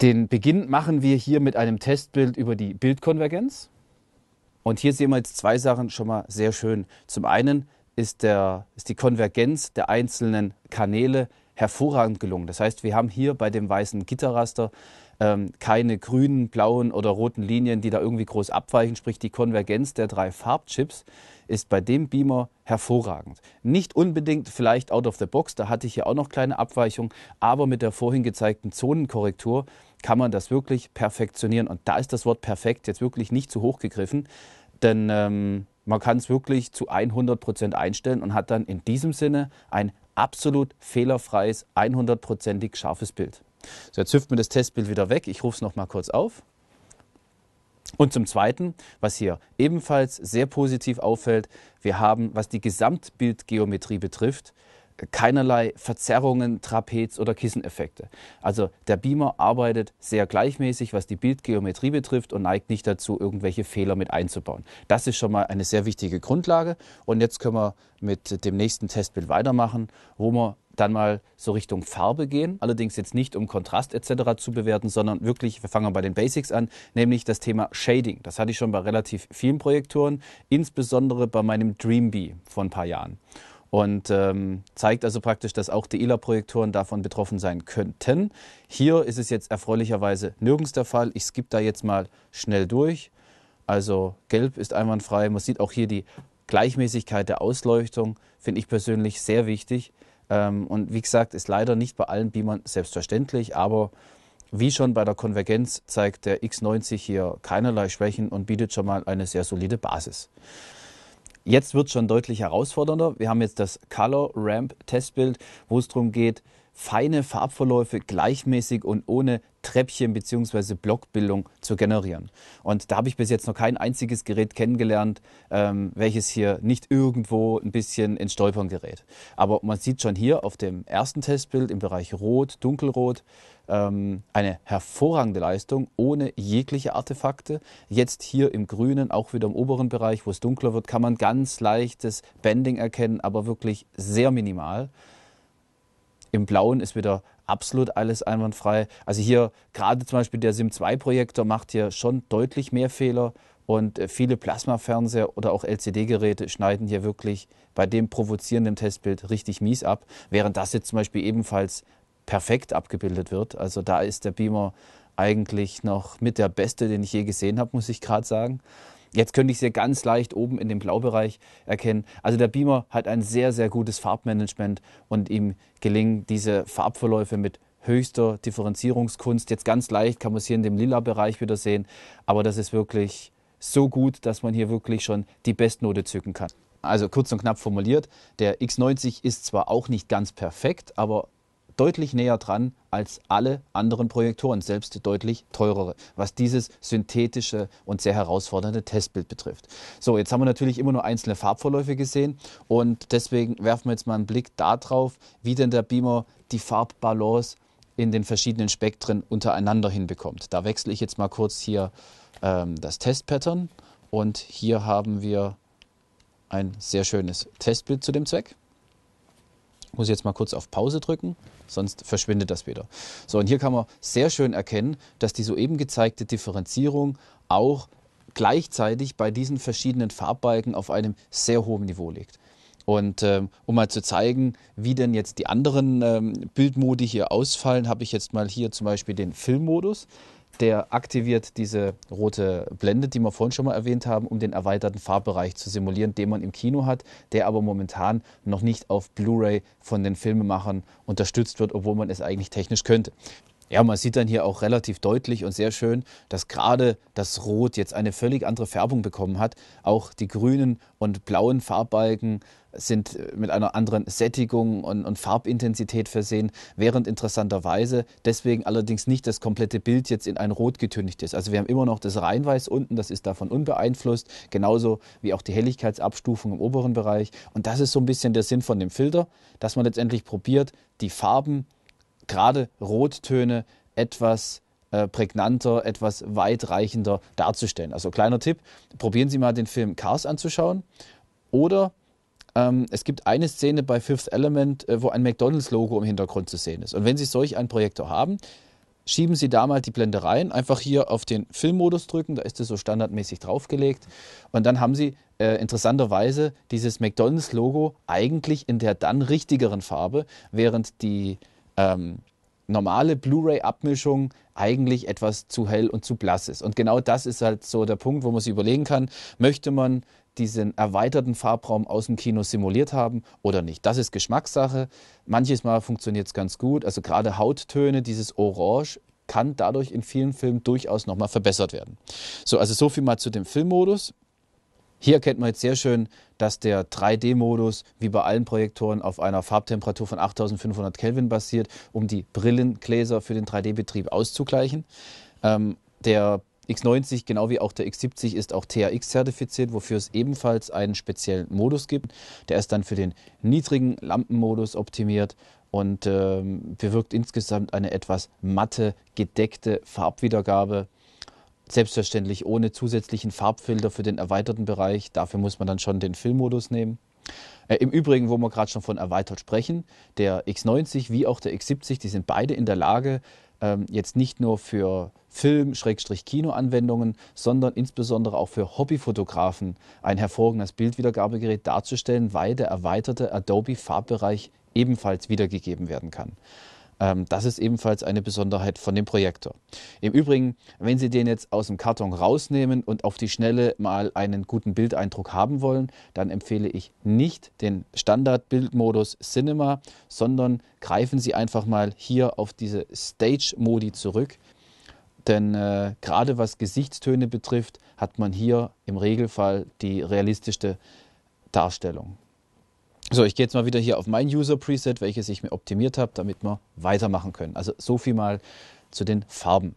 Den Beginn machen wir hier mit einem Testbild über die Bildkonvergenz. Und hier sehen wir jetzt zwei Sachen schon mal sehr schön. Zum einen ist, der, ist die Konvergenz der einzelnen Kanäle hervorragend gelungen. Das heißt, wir haben hier bei dem weißen Gitterraster ähm, keine grünen, blauen oder roten Linien, die da irgendwie groß abweichen, sprich die Konvergenz der drei Farbchips ist bei dem Beamer hervorragend. Nicht unbedingt vielleicht out of the box, da hatte ich ja auch noch kleine Abweichungen, aber mit der vorhin gezeigten Zonenkorrektur kann man das wirklich perfektionieren. Und da ist das Wort perfekt jetzt wirklich nicht zu hoch gegriffen, denn ähm, man kann es wirklich zu 100% Prozent einstellen und hat dann in diesem Sinne ein absolut fehlerfreies, 100%ig scharfes Bild. So, jetzt hüpft mir das Testbild wieder weg. Ich rufe es nochmal kurz auf. Und zum Zweiten, was hier ebenfalls sehr positiv auffällt, wir haben, was die Gesamtbildgeometrie betrifft, keinerlei Verzerrungen, Trapez- oder Kisseneffekte. Also der Beamer arbeitet sehr gleichmäßig, was die Bildgeometrie betrifft und neigt nicht dazu, irgendwelche Fehler mit einzubauen. Das ist schon mal eine sehr wichtige Grundlage. Und jetzt können wir mit dem nächsten Testbild weitermachen, wo wir dann mal so Richtung Farbe gehen. Allerdings jetzt nicht, um Kontrast etc. zu bewerten, sondern wirklich, wir fangen bei den Basics an, nämlich das Thema Shading. Das hatte ich schon bei relativ vielen Projektoren, insbesondere bei meinem Dreambee vor ein paar Jahren. Und ähm, zeigt also praktisch, dass auch die ILA-Projektoren davon betroffen sein könnten. Hier ist es jetzt erfreulicherweise nirgends der Fall. Ich skippe da jetzt mal schnell durch. Also gelb ist einwandfrei. Man sieht auch hier die Gleichmäßigkeit der Ausleuchtung, finde ich persönlich sehr wichtig. Ähm, und wie gesagt, ist leider nicht bei allen Beamern selbstverständlich, aber wie schon bei der Konvergenz zeigt der X90 hier keinerlei Schwächen und bietet schon mal eine sehr solide Basis. Jetzt wird es schon deutlich herausfordernder. Wir haben jetzt das Color Ramp Testbild, wo es darum geht, feine Farbverläufe gleichmäßig und ohne Treppchen bzw. Blockbildung zu generieren. Und da habe ich bis jetzt noch kein einziges Gerät kennengelernt, ähm, welches hier nicht irgendwo ein bisschen ins Stolpern gerät. Aber man sieht schon hier auf dem ersten Testbild im Bereich Rot, Dunkelrot ähm, eine hervorragende Leistung ohne jegliche Artefakte. Jetzt hier im Grünen, auch wieder im oberen Bereich, wo es dunkler wird, kann man ganz leichtes Bending erkennen, aber wirklich sehr minimal. Im Blauen ist wieder absolut alles einwandfrei. Also hier gerade zum Beispiel der SIM-2-Projektor macht hier schon deutlich mehr Fehler und äh, viele Plasmafernseher oder auch LCD-Geräte schneiden hier wirklich bei dem provozierenden Testbild richtig mies ab, während das jetzt zum Beispiel ebenfalls perfekt abgebildet wird. Also da ist der Beamer eigentlich noch mit der beste, den ich je gesehen habe, muss ich gerade sagen. Jetzt könnte ich sie ganz leicht oben in dem Blaubereich erkennen. Also der Beamer hat ein sehr, sehr gutes Farbmanagement und ihm gelingen diese Farbverläufe mit höchster Differenzierungskunst. Jetzt ganz leicht kann man es hier in dem lila Bereich wieder sehen, aber das ist wirklich so gut, dass man hier wirklich schon die Bestnote zücken kann. Also kurz und knapp formuliert, der X90 ist zwar auch nicht ganz perfekt, aber deutlich näher dran als alle anderen Projektoren, selbst deutlich teurere, was dieses synthetische und sehr herausfordernde Testbild betrifft. So, jetzt haben wir natürlich immer nur einzelne Farbvorläufe gesehen und deswegen werfen wir jetzt mal einen Blick darauf, wie denn der Beamer die Farbbalance in den verschiedenen Spektren untereinander hinbekommt. Da wechsle ich jetzt mal kurz hier ähm, das Testpattern und hier haben wir ein sehr schönes Testbild zu dem Zweck muss jetzt mal kurz auf Pause drücken, sonst verschwindet das wieder. So, und hier kann man sehr schön erkennen, dass die soeben gezeigte Differenzierung auch gleichzeitig bei diesen verschiedenen Farbbalken auf einem sehr hohen Niveau liegt. Und ähm, um mal zu zeigen, wie denn jetzt die anderen ähm, Bildmodi hier ausfallen, habe ich jetzt mal hier zum Beispiel den Filmmodus. Der aktiviert diese rote Blende, die wir vorhin schon mal erwähnt haben, um den erweiterten Farbbereich zu simulieren, den man im Kino hat, der aber momentan noch nicht auf Blu-ray von den Filmemachern unterstützt wird, obwohl man es eigentlich technisch könnte. Ja, man sieht dann hier auch relativ deutlich und sehr schön, dass gerade das Rot jetzt eine völlig andere Färbung bekommen hat. Auch die grünen und blauen Farbbalken sind äh, mit einer anderen Sättigung und, und, Farbintensität versehen, während interessanterweise deswegen allerdings nicht das komplette Bild jetzt in ein Rot getüncht ist. Also wir haben immer noch das Reinweiß unten, das ist davon unbeeinflusst, genauso wie auch die Helligkeitsabstufung im oberen Bereich. Und das ist so ein bisschen der Sinn von dem Filter, dass man letztendlich probiert, die Farben gerade Rottöne etwas äh, prägnanter, etwas weitreichender darzustellen. Also kleiner Tipp, probieren Sie mal den Film Cars anzuschauen oder ähm, es gibt eine Szene bei Fifth Element, äh, wo ein McDonald's-Logo im Hintergrund zu sehen ist. Und wenn Sie solch einen Projektor haben, schieben Sie da mal die Blende rein, einfach hier auf den Filmmodus drücken, da ist es so standardmäßig draufgelegt. Und dann haben Sie äh, interessanterweise dieses McDonalds-Logo eigentlich in der dann richtigeren Farbe, während die ähm, normale Blu-ray-Abmischung eigentlich etwas zu hell und zu blass ist. Und genau das ist halt so der Punkt, wo man sich überlegen kann, möchte man diesen erweiterten Farbraum aus dem Kino simuliert haben oder nicht. Das ist Geschmackssache. Manches Mal funktioniert es ganz gut. Also gerade Hauttöne, dieses Orange kann dadurch in vielen Filmen durchaus nochmal verbessert werden. So, also so viel mal zu dem Filmmodus. Hier erkennt man jetzt sehr schön, dass der 3D-Modus wie bei allen Projektoren auf einer Farbtemperatur von 8500 Kelvin basiert, um die Brillengläser für den 3D-Betrieb auszugleichen. Ähm, der X90 genau wie auch der X70 ist auch THX zertifiziert, wofür es ebenfalls einen speziellen Modus gibt. Der ist dann für den niedrigen Lampenmodus optimiert und ähm, bewirkt insgesamt eine etwas matte, gedeckte Farbwiedergabe. Selbstverständlich ohne zusätzlichen Farbfilter für den erweiterten Bereich. Dafür muss man dann schon den Filmmodus nehmen. Äh, Im Übrigen, wo wir gerade schon von erweitert sprechen, der X90 wie auch der X70, die sind beide in der Lage, ähm, jetzt nicht nur für Film-Kino-Anwendungen, sondern insbesondere auch für Hobbyfotografen ein hervorragendes Bildwiedergabegerät darzustellen, weil der erweiterte Adobe-Farbbereich ebenfalls wiedergegeben werden kann. Ähm, das ist ebenfalls eine Besonderheit von dem Projektor. Im Übrigen, wenn Sie den jetzt aus dem Karton rausnehmen und auf die Schnelle mal einen guten Bildeindruck haben wollen, dann empfehle ich nicht den Standard-Bildmodus Cinema, sondern greifen Sie einfach mal hier auf diese Stage-Modi zurück. Denn äh, gerade was Gesichtstöne betrifft, hat man hier im Regelfall die realistischste Darstellung. So, ich gehe jetzt mal wieder hier auf mein User Preset, welches ich mir optimiert habe, damit wir weitermachen können. Also so viel mal zu den Farben.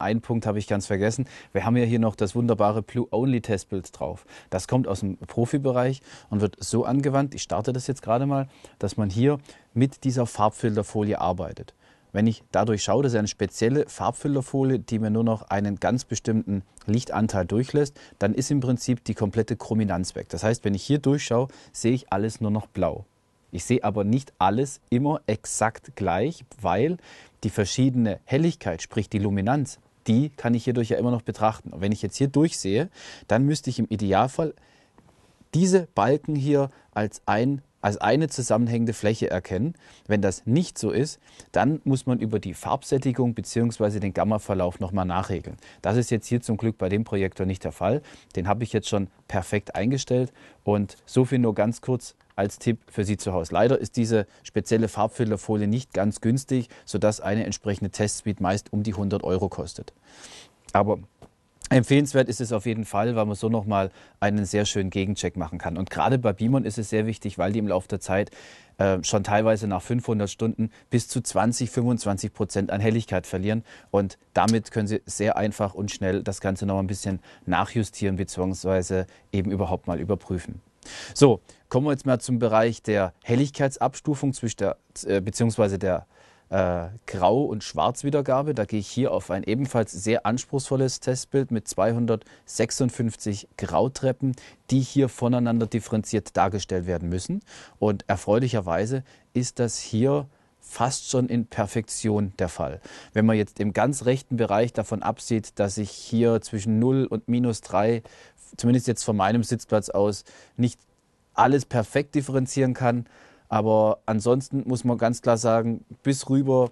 Einen Punkt habe ich ganz vergessen. Wir haben ja hier noch das wunderbare Blue-Only-Testbild drauf. Das kommt aus dem Profibereich und wird so angewandt, ich starte das jetzt gerade mal, dass man hier mit dieser Farbfilterfolie arbeitet. Wenn ich dadurch schaue, das ist eine spezielle Farbfilterfolie, die mir nur noch einen ganz bestimmten Lichtanteil durchlässt, dann ist im Prinzip die komplette Chrominanz weg. Das heißt, wenn ich hier durchschaue, sehe ich alles nur noch blau. Ich sehe aber nicht alles immer exakt gleich, weil die verschiedene Helligkeit, sprich die Luminanz, die kann ich hierdurch ja immer noch betrachten. Und wenn ich jetzt hier durchsehe, dann müsste ich im Idealfall diese Balken hier als ein als eine zusammenhängende Fläche erkennen. Wenn das nicht so ist, dann muss man über die Farbsättigung bzw. den Gammaverlauf nochmal nachregeln. Das ist jetzt hier zum Glück bei dem Projektor nicht der Fall. Den habe ich jetzt schon perfekt eingestellt und so viel nur ganz kurz als Tipp für Sie zu Hause. Leider ist diese spezielle Farbfilterfolie nicht ganz günstig, sodass eine entsprechende Testspeed meist um die 100 Euro kostet. Aber Empfehlenswert ist es auf jeden Fall, weil man so nochmal einen sehr schönen Gegencheck machen kann. Und gerade bei Beamon ist es sehr wichtig, weil die im Laufe der Zeit äh, schon teilweise nach 500 Stunden bis zu 20, 25 Prozent an Helligkeit verlieren. Und damit können Sie sehr einfach und schnell das Ganze nochmal ein bisschen nachjustieren bzw. eben überhaupt mal überprüfen. So, kommen wir jetzt mal zum Bereich der Helligkeitsabstufung zwischen der, äh, beziehungsweise der äh, Grau- und Schwarzwiedergabe. Da gehe ich hier auf ein ebenfalls sehr anspruchsvolles Testbild mit 256 Grautreppen, die hier voneinander differenziert dargestellt werden müssen. Und erfreulicherweise ist das hier fast schon in Perfektion der Fall. Wenn man jetzt im ganz rechten Bereich davon absieht, dass ich hier zwischen 0 und minus 3, zumindest jetzt von meinem Sitzplatz aus, nicht alles perfekt differenzieren kann, aber ansonsten muss man ganz klar sagen, bis rüber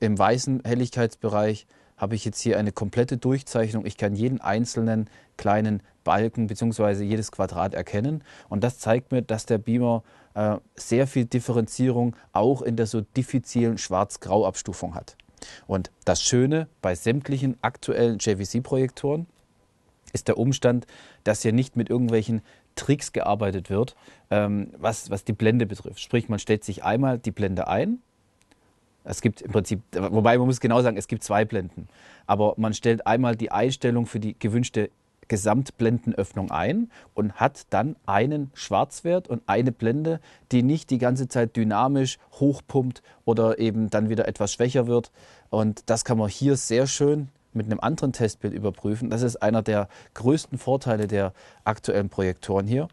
im weißen Helligkeitsbereich habe ich jetzt hier eine komplette Durchzeichnung. Ich kann jeden einzelnen kleinen Balken bzw. jedes Quadrat erkennen. Und das zeigt mir, dass der Beamer äh, sehr viel Differenzierung auch in der so diffizilen Schwarz-Grau-Abstufung hat. Und das Schöne bei sämtlichen aktuellen JVC-Projektoren ist der Umstand, dass hier nicht mit irgendwelchen Tricks gearbeitet wird, ähm, was, was die Blende betrifft. Sprich, man stellt sich einmal die Blende ein. Es gibt im Prinzip, wobei man muss genau sagen, es gibt zwei Blenden. Aber man stellt einmal die Einstellung für die gewünschte Gesamtblendenöffnung ein und hat dann einen Schwarzwert und eine Blende, die nicht die ganze Zeit dynamisch hochpumpt oder eben dann wieder etwas schwächer wird. Und das kann man hier sehr schön mit einem anderen Testbild überprüfen. Das ist einer der größten Vorteile der aktuellen Projektoren hier,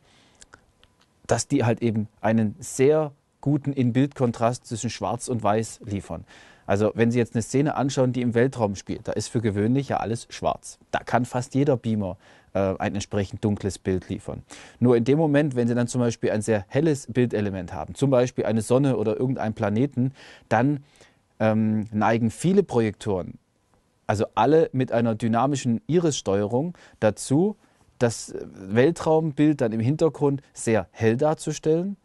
dass die halt eben einen sehr guten In-Bild-Kontrast zwischen Schwarz und Weiß liefern. Also wenn Sie jetzt eine Szene anschauen, die im Weltraum spielt, da ist für gewöhnlich ja alles schwarz. Da kann fast jeder Beamer äh, ein entsprechend dunkles Bild liefern. Nur in dem Moment, wenn Sie dann zum Beispiel ein sehr helles Bildelement haben, zum Beispiel eine Sonne oder irgendein Planeten, dann ähm, neigen viele Projektoren also alle mit einer dynamischen Iris-Steuerung dazu, das Weltraumbild dann im Hintergrund sehr hell darzustellen,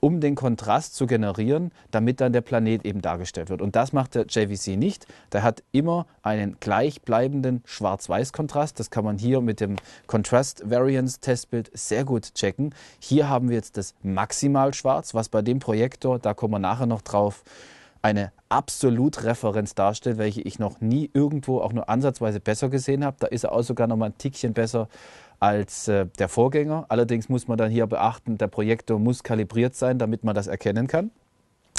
um den Kontrast zu generieren, damit dann der Planet eben dargestellt wird. Und das macht der JVC nicht. Der hat immer einen gleichbleibenden Schwarz-Weiß-Kontrast. Das kann man hier mit dem Contrast Variance Testbild sehr gut checken. Hier haben wir jetzt das maximal Schwarz, was bei dem Projektor, da kommen wir nachher noch drauf, eine absolut Referenz darstellt, welche ich noch nie irgendwo auch nur ansatzweise besser gesehen habe. Da ist er auch sogar noch mal ein Tickchen besser als äh, der Vorgänger. Allerdings muss man dann hier beachten, der Projektor muss kalibriert sein, damit man das erkennen kann.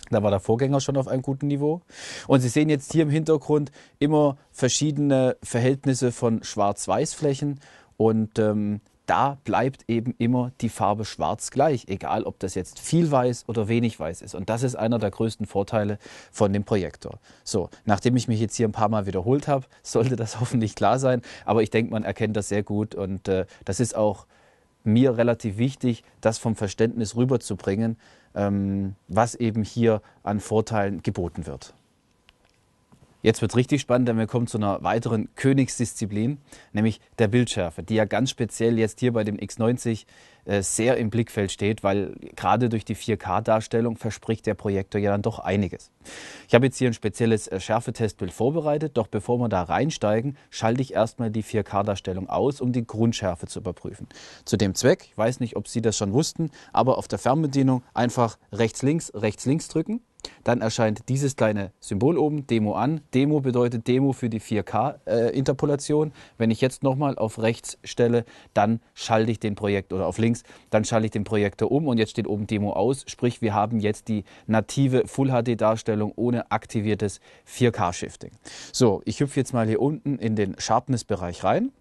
Da war der Vorgänger schon auf einem guten Niveau. Und Sie sehen jetzt hier im Hintergrund immer verschiedene Verhältnisse von Schwarz-Weiß-Flächen. Und ähm, da bleibt eben immer die Farbe schwarz gleich, egal ob das jetzt viel weiß oder wenig weiß ist. Und das ist einer der größten Vorteile von dem Projektor. So, nachdem ich mich jetzt hier ein paar Mal wiederholt habe, sollte das hoffentlich klar sein. Aber ich denke, man erkennt das sehr gut und äh, das ist auch mir relativ wichtig, das vom Verständnis rüberzubringen, ähm, was eben hier an Vorteilen geboten wird. Jetzt wird es richtig spannend, denn wir kommen zu einer weiteren Königsdisziplin, nämlich der Bildschärfe, die ja ganz speziell jetzt hier bei dem X90 äh, sehr im Blickfeld steht, weil gerade durch die 4K-Darstellung verspricht der Projektor ja dann doch einiges. Ich habe jetzt hier ein spezielles äh, Schärfetestbild vorbereitet, doch bevor wir da reinsteigen, schalte ich erstmal die 4K-Darstellung aus, um die Grundschärfe zu überprüfen. Zu dem Zweck, ich weiß nicht, ob Sie das schon wussten, aber auf der Fernbedienung einfach rechts-links, rechts-links drücken dann erscheint dieses kleine Symbol oben, Demo an. Demo bedeutet Demo für die 4K-Interpolation. Äh, Wenn ich jetzt nochmal auf rechts stelle, dann schalte ich den Projektor oder auf links, dann schalte ich den Projektor um und jetzt steht oben Demo aus. Sprich, wir haben jetzt die native Full-HD-Darstellung ohne aktiviertes 4K-Shifting. So, ich hüpfe jetzt mal hier unten in den Sharpness-Bereich rein.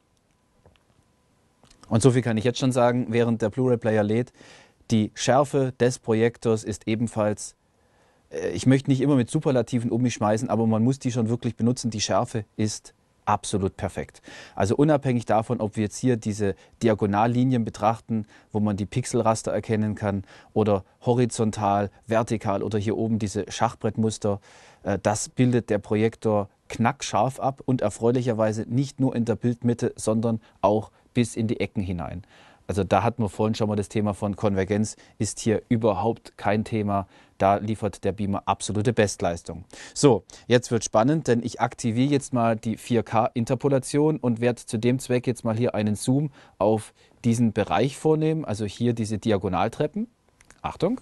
Und so viel kann ich jetzt schon sagen, während der Blu-ray-Player lädt, die Schärfe des Projektors ist ebenfalls äh, ich möchte nicht immer mit Superlativen um mich schmeißen, aber man muss die schon wirklich benutzen. Die Schärfe ist absolut perfekt. Also unabhängig davon, ob wir jetzt hier diese Diagonallinien betrachten, wo man die Pixelraster erkennen kann, oder horizontal, vertikal oder hier oben diese Schachbrettmuster, äh, das bildet der Projektor knackscharf ab und erfreulicherweise nicht nur in der Bildmitte, sondern auch bis in die Ecken hinein. Also da hatten wir vorhin schon mal das Thema von Konvergenz, ist hier überhaupt kein Thema. Da liefert der Beamer absolute Bestleistung. So, jetzt wird spannend, denn ich aktiviere jetzt mal die 4K-Interpolation und werde zu dem Zweck jetzt mal hier einen Zoom auf diesen Bereich vornehmen, also hier diese Diagonaltreppen. Achtung.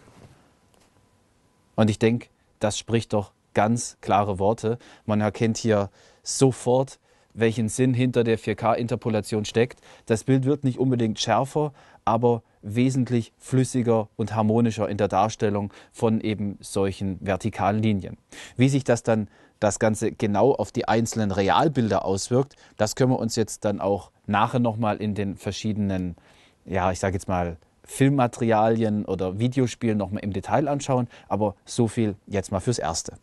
Und ich denke, das spricht doch ganz klare Worte. Man erkennt hier sofort, welchen Sinn hinter der 4K-Interpolation steckt. Das Bild wird nicht unbedingt schärfer, aber wesentlich flüssiger und harmonischer in der Darstellung von eben solchen vertikalen Linien. Wie sich das dann das Ganze genau auf die einzelnen Realbilder auswirkt, das können wir uns jetzt dann auch nachher nochmal in den verschiedenen, ja, ich sage jetzt mal, Filmmaterialien oder Videospielen nochmal im Detail anschauen. Aber so viel jetzt mal fürs Erste.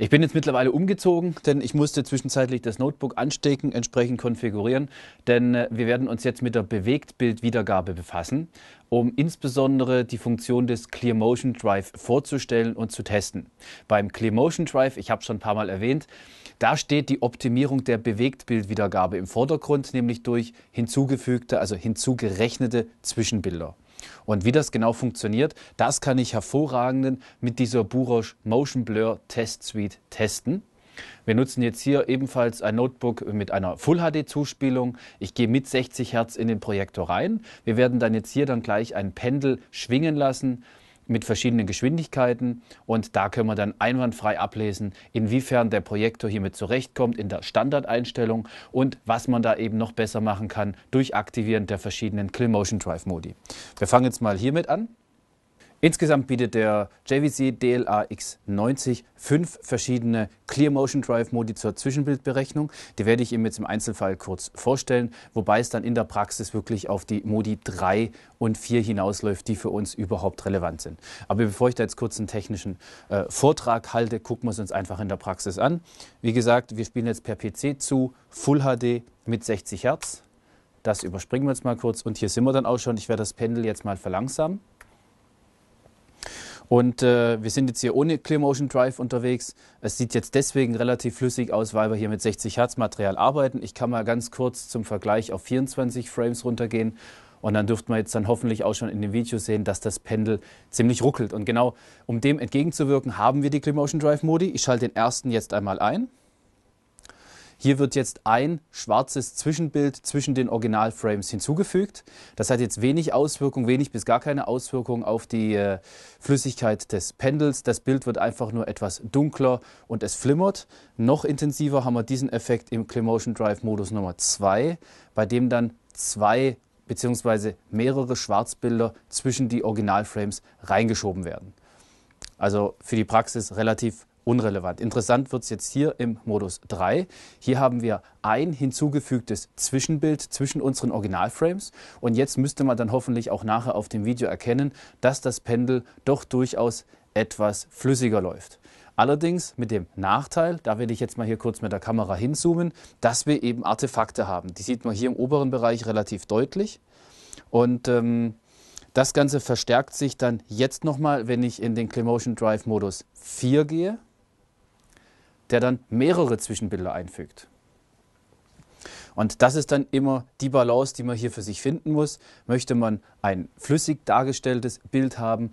Ich bin jetzt mittlerweile umgezogen, denn ich musste zwischenzeitlich das Notebook anstecken, entsprechend konfigurieren, denn äh, wir werden uns jetzt mit der Bewegtbildwiedergabe befassen, um insbesondere die Funktion des Clear Motion Drive vorzustellen und zu testen. Beim Clear Motion Drive, ich habe es schon ein paar Mal erwähnt, da steht die Optimierung der Bewegtbildwiedergabe im Vordergrund, nämlich durch hinzugefügte, also hinzugerechnete Zwischenbilder. Und wie das genau funktioniert, das kann ich hervorragend mit dieser Burosch Motion Blur Test Suite testen. Wir nutzen jetzt hier ebenfalls ein Notebook mit einer Full HD Zuspielung. Ich gehe mit 60 Hertz in den Projektor rein. Wir werden dann jetzt hier dann gleich ein Pendel schwingen lassen mit verschiedenen Geschwindigkeiten und da können wir dann einwandfrei ablesen, inwiefern der Projektor hiermit zurechtkommt in der Standardeinstellung und was man da eben noch besser machen kann durch Aktivieren der verschiedenen Clill Motion Drive Modi. Wir fangen jetzt mal hiermit an. Insgesamt bietet der JVC DLA X90 fünf verschiedene Clear Motion Drive Modi zur Zwischenbildberechnung. Die werde ich Ihnen jetzt im Einzelfall kurz vorstellen, wobei es dann in der Praxis wirklich auf die Modi 3 und 4 hinausläuft, die für uns überhaupt relevant sind. Aber bevor ich da jetzt kurz einen technischen äh, Vortrag halte, gucken wir es uns einfach in der Praxis an. Wie gesagt, wir spielen jetzt per PC zu Full HD mit 60 Hertz. Das überspringen wir jetzt mal kurz und hier sind wir dann auch schon. Ich werde das Pendel jetzt mal verlangsamen. Und äh, wir sind jetzt hier ohne Clear Motion Drive unterwegs. Es sieht jetzt deswegen relativ flüssig aus, weil wir hier mit 60 Hertz Material arbeiten. Ich kann mal ganz kurz zum Vergleich auf 24 Frames runtergehen. Und dann dürft man jetzt dann hoffentlich auch schon in dem Video sehen, dass das Pendel ziemlich ruckelt. Und genau um dem entgegenzuwirken, haben wir die Clear Motion Drive Modi. Ich schalte den ersten jetzt einmal ein. Hier wird jetzt ein schwarzes Zwischenbild zwischen den Originalframes hinzugefügt. Das hat jetzt wenig Auswirkung, wenig bis gar keine Auswirkung auf die äh, Flüssigkeit des Pendels. Das Bild wird einfach nur etwas dunkler und es flimmert. Noch intensiver haben wir diesen Effekt im Clemotion Drive Modus Nummer 2, bei dem dann zwei beziehungsweise mehrere Schwarzbilder zwischen die Originalframes reingeschoben werden. Also für die Praxis relativ unrelevant. Interessant wird es jetzt hier im Modus 3. Hier haben wir ein hinzugefügtes Zwischenbild zwischen unseren Originalframes und jetzt müsste man dann hoffentlich auch nachher auf dem Video erkennen, dass das Pendel doch durchaus etwas flüssiger läuft. Allerdings mit dem Nachteil, da will ich jetzt mal hier kurz mit der Kamera hinzoomen, dass wir eben Artefakte haben. Die sieht man hier im oberen Bereich relativ deutlich. Und ähm, das Ganze verstärkt sich dann jetzt nochmal, wenn ich in den Clemotion Drive Modus 4 gehe der dann mehrere Zwischenbilder einfügt. Und das ist dann immer die Balance, die man hier für sich finden muss. Möchte man ein flüssig dargestelltes Bild haben,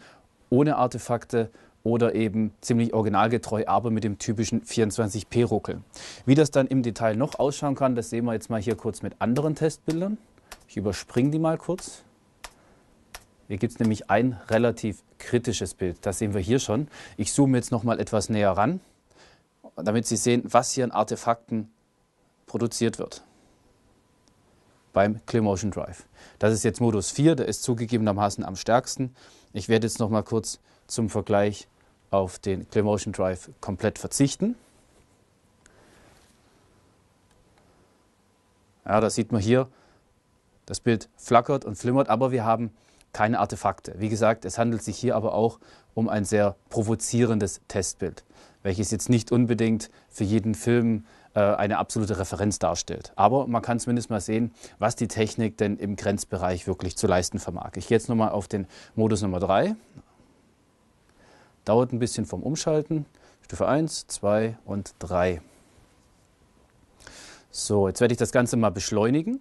ohne Artefakte oder eben ziemlich originalgetreu, aber mit dem typischen 24p-Ruckel. Wie das dann im Detail noch ausschauen kann, das sehen wir jetzt mal hier kurz mit anderen Testbildern. Ich überspringe die mal kurz. Hier gibt es nämlich ein relativ kritisches Bild. Das sehen wir hier schon. Ich zoome jetzt noch mal etwas näher ran damit sie sehen, was hier an Artefakten produziert wird beim ClearMotion Drive. Das ist jetzt Modus 4, der ist zugegebenermaßen am stärksten. Ich werde jetzt noch mal kurz zum Vergleich auf den ClearMotion Drive komplett verzichten. Ja, da sieht man hier, das Bild flackert und flimmert, aber wir haben keine Artefakte. Wie gesagt, es handelt sich hier aber auch um ein sehr provozierendes Testbild welches jetzt nicht unbedingt für jeden Film äh, eine absolute Referenz darstellt. Aber man kann zumindest mal sehen, was die Technik denn im Grenzbereich wirklich zu leisten vermag. Ich gehe jetzt nochmal auf den Modus Nummer 3. Dauert ein bisschen vom Umschalten. Stufe 1, 2 und 3. So, jetzt werde ich das Ganze mal beschleunigen.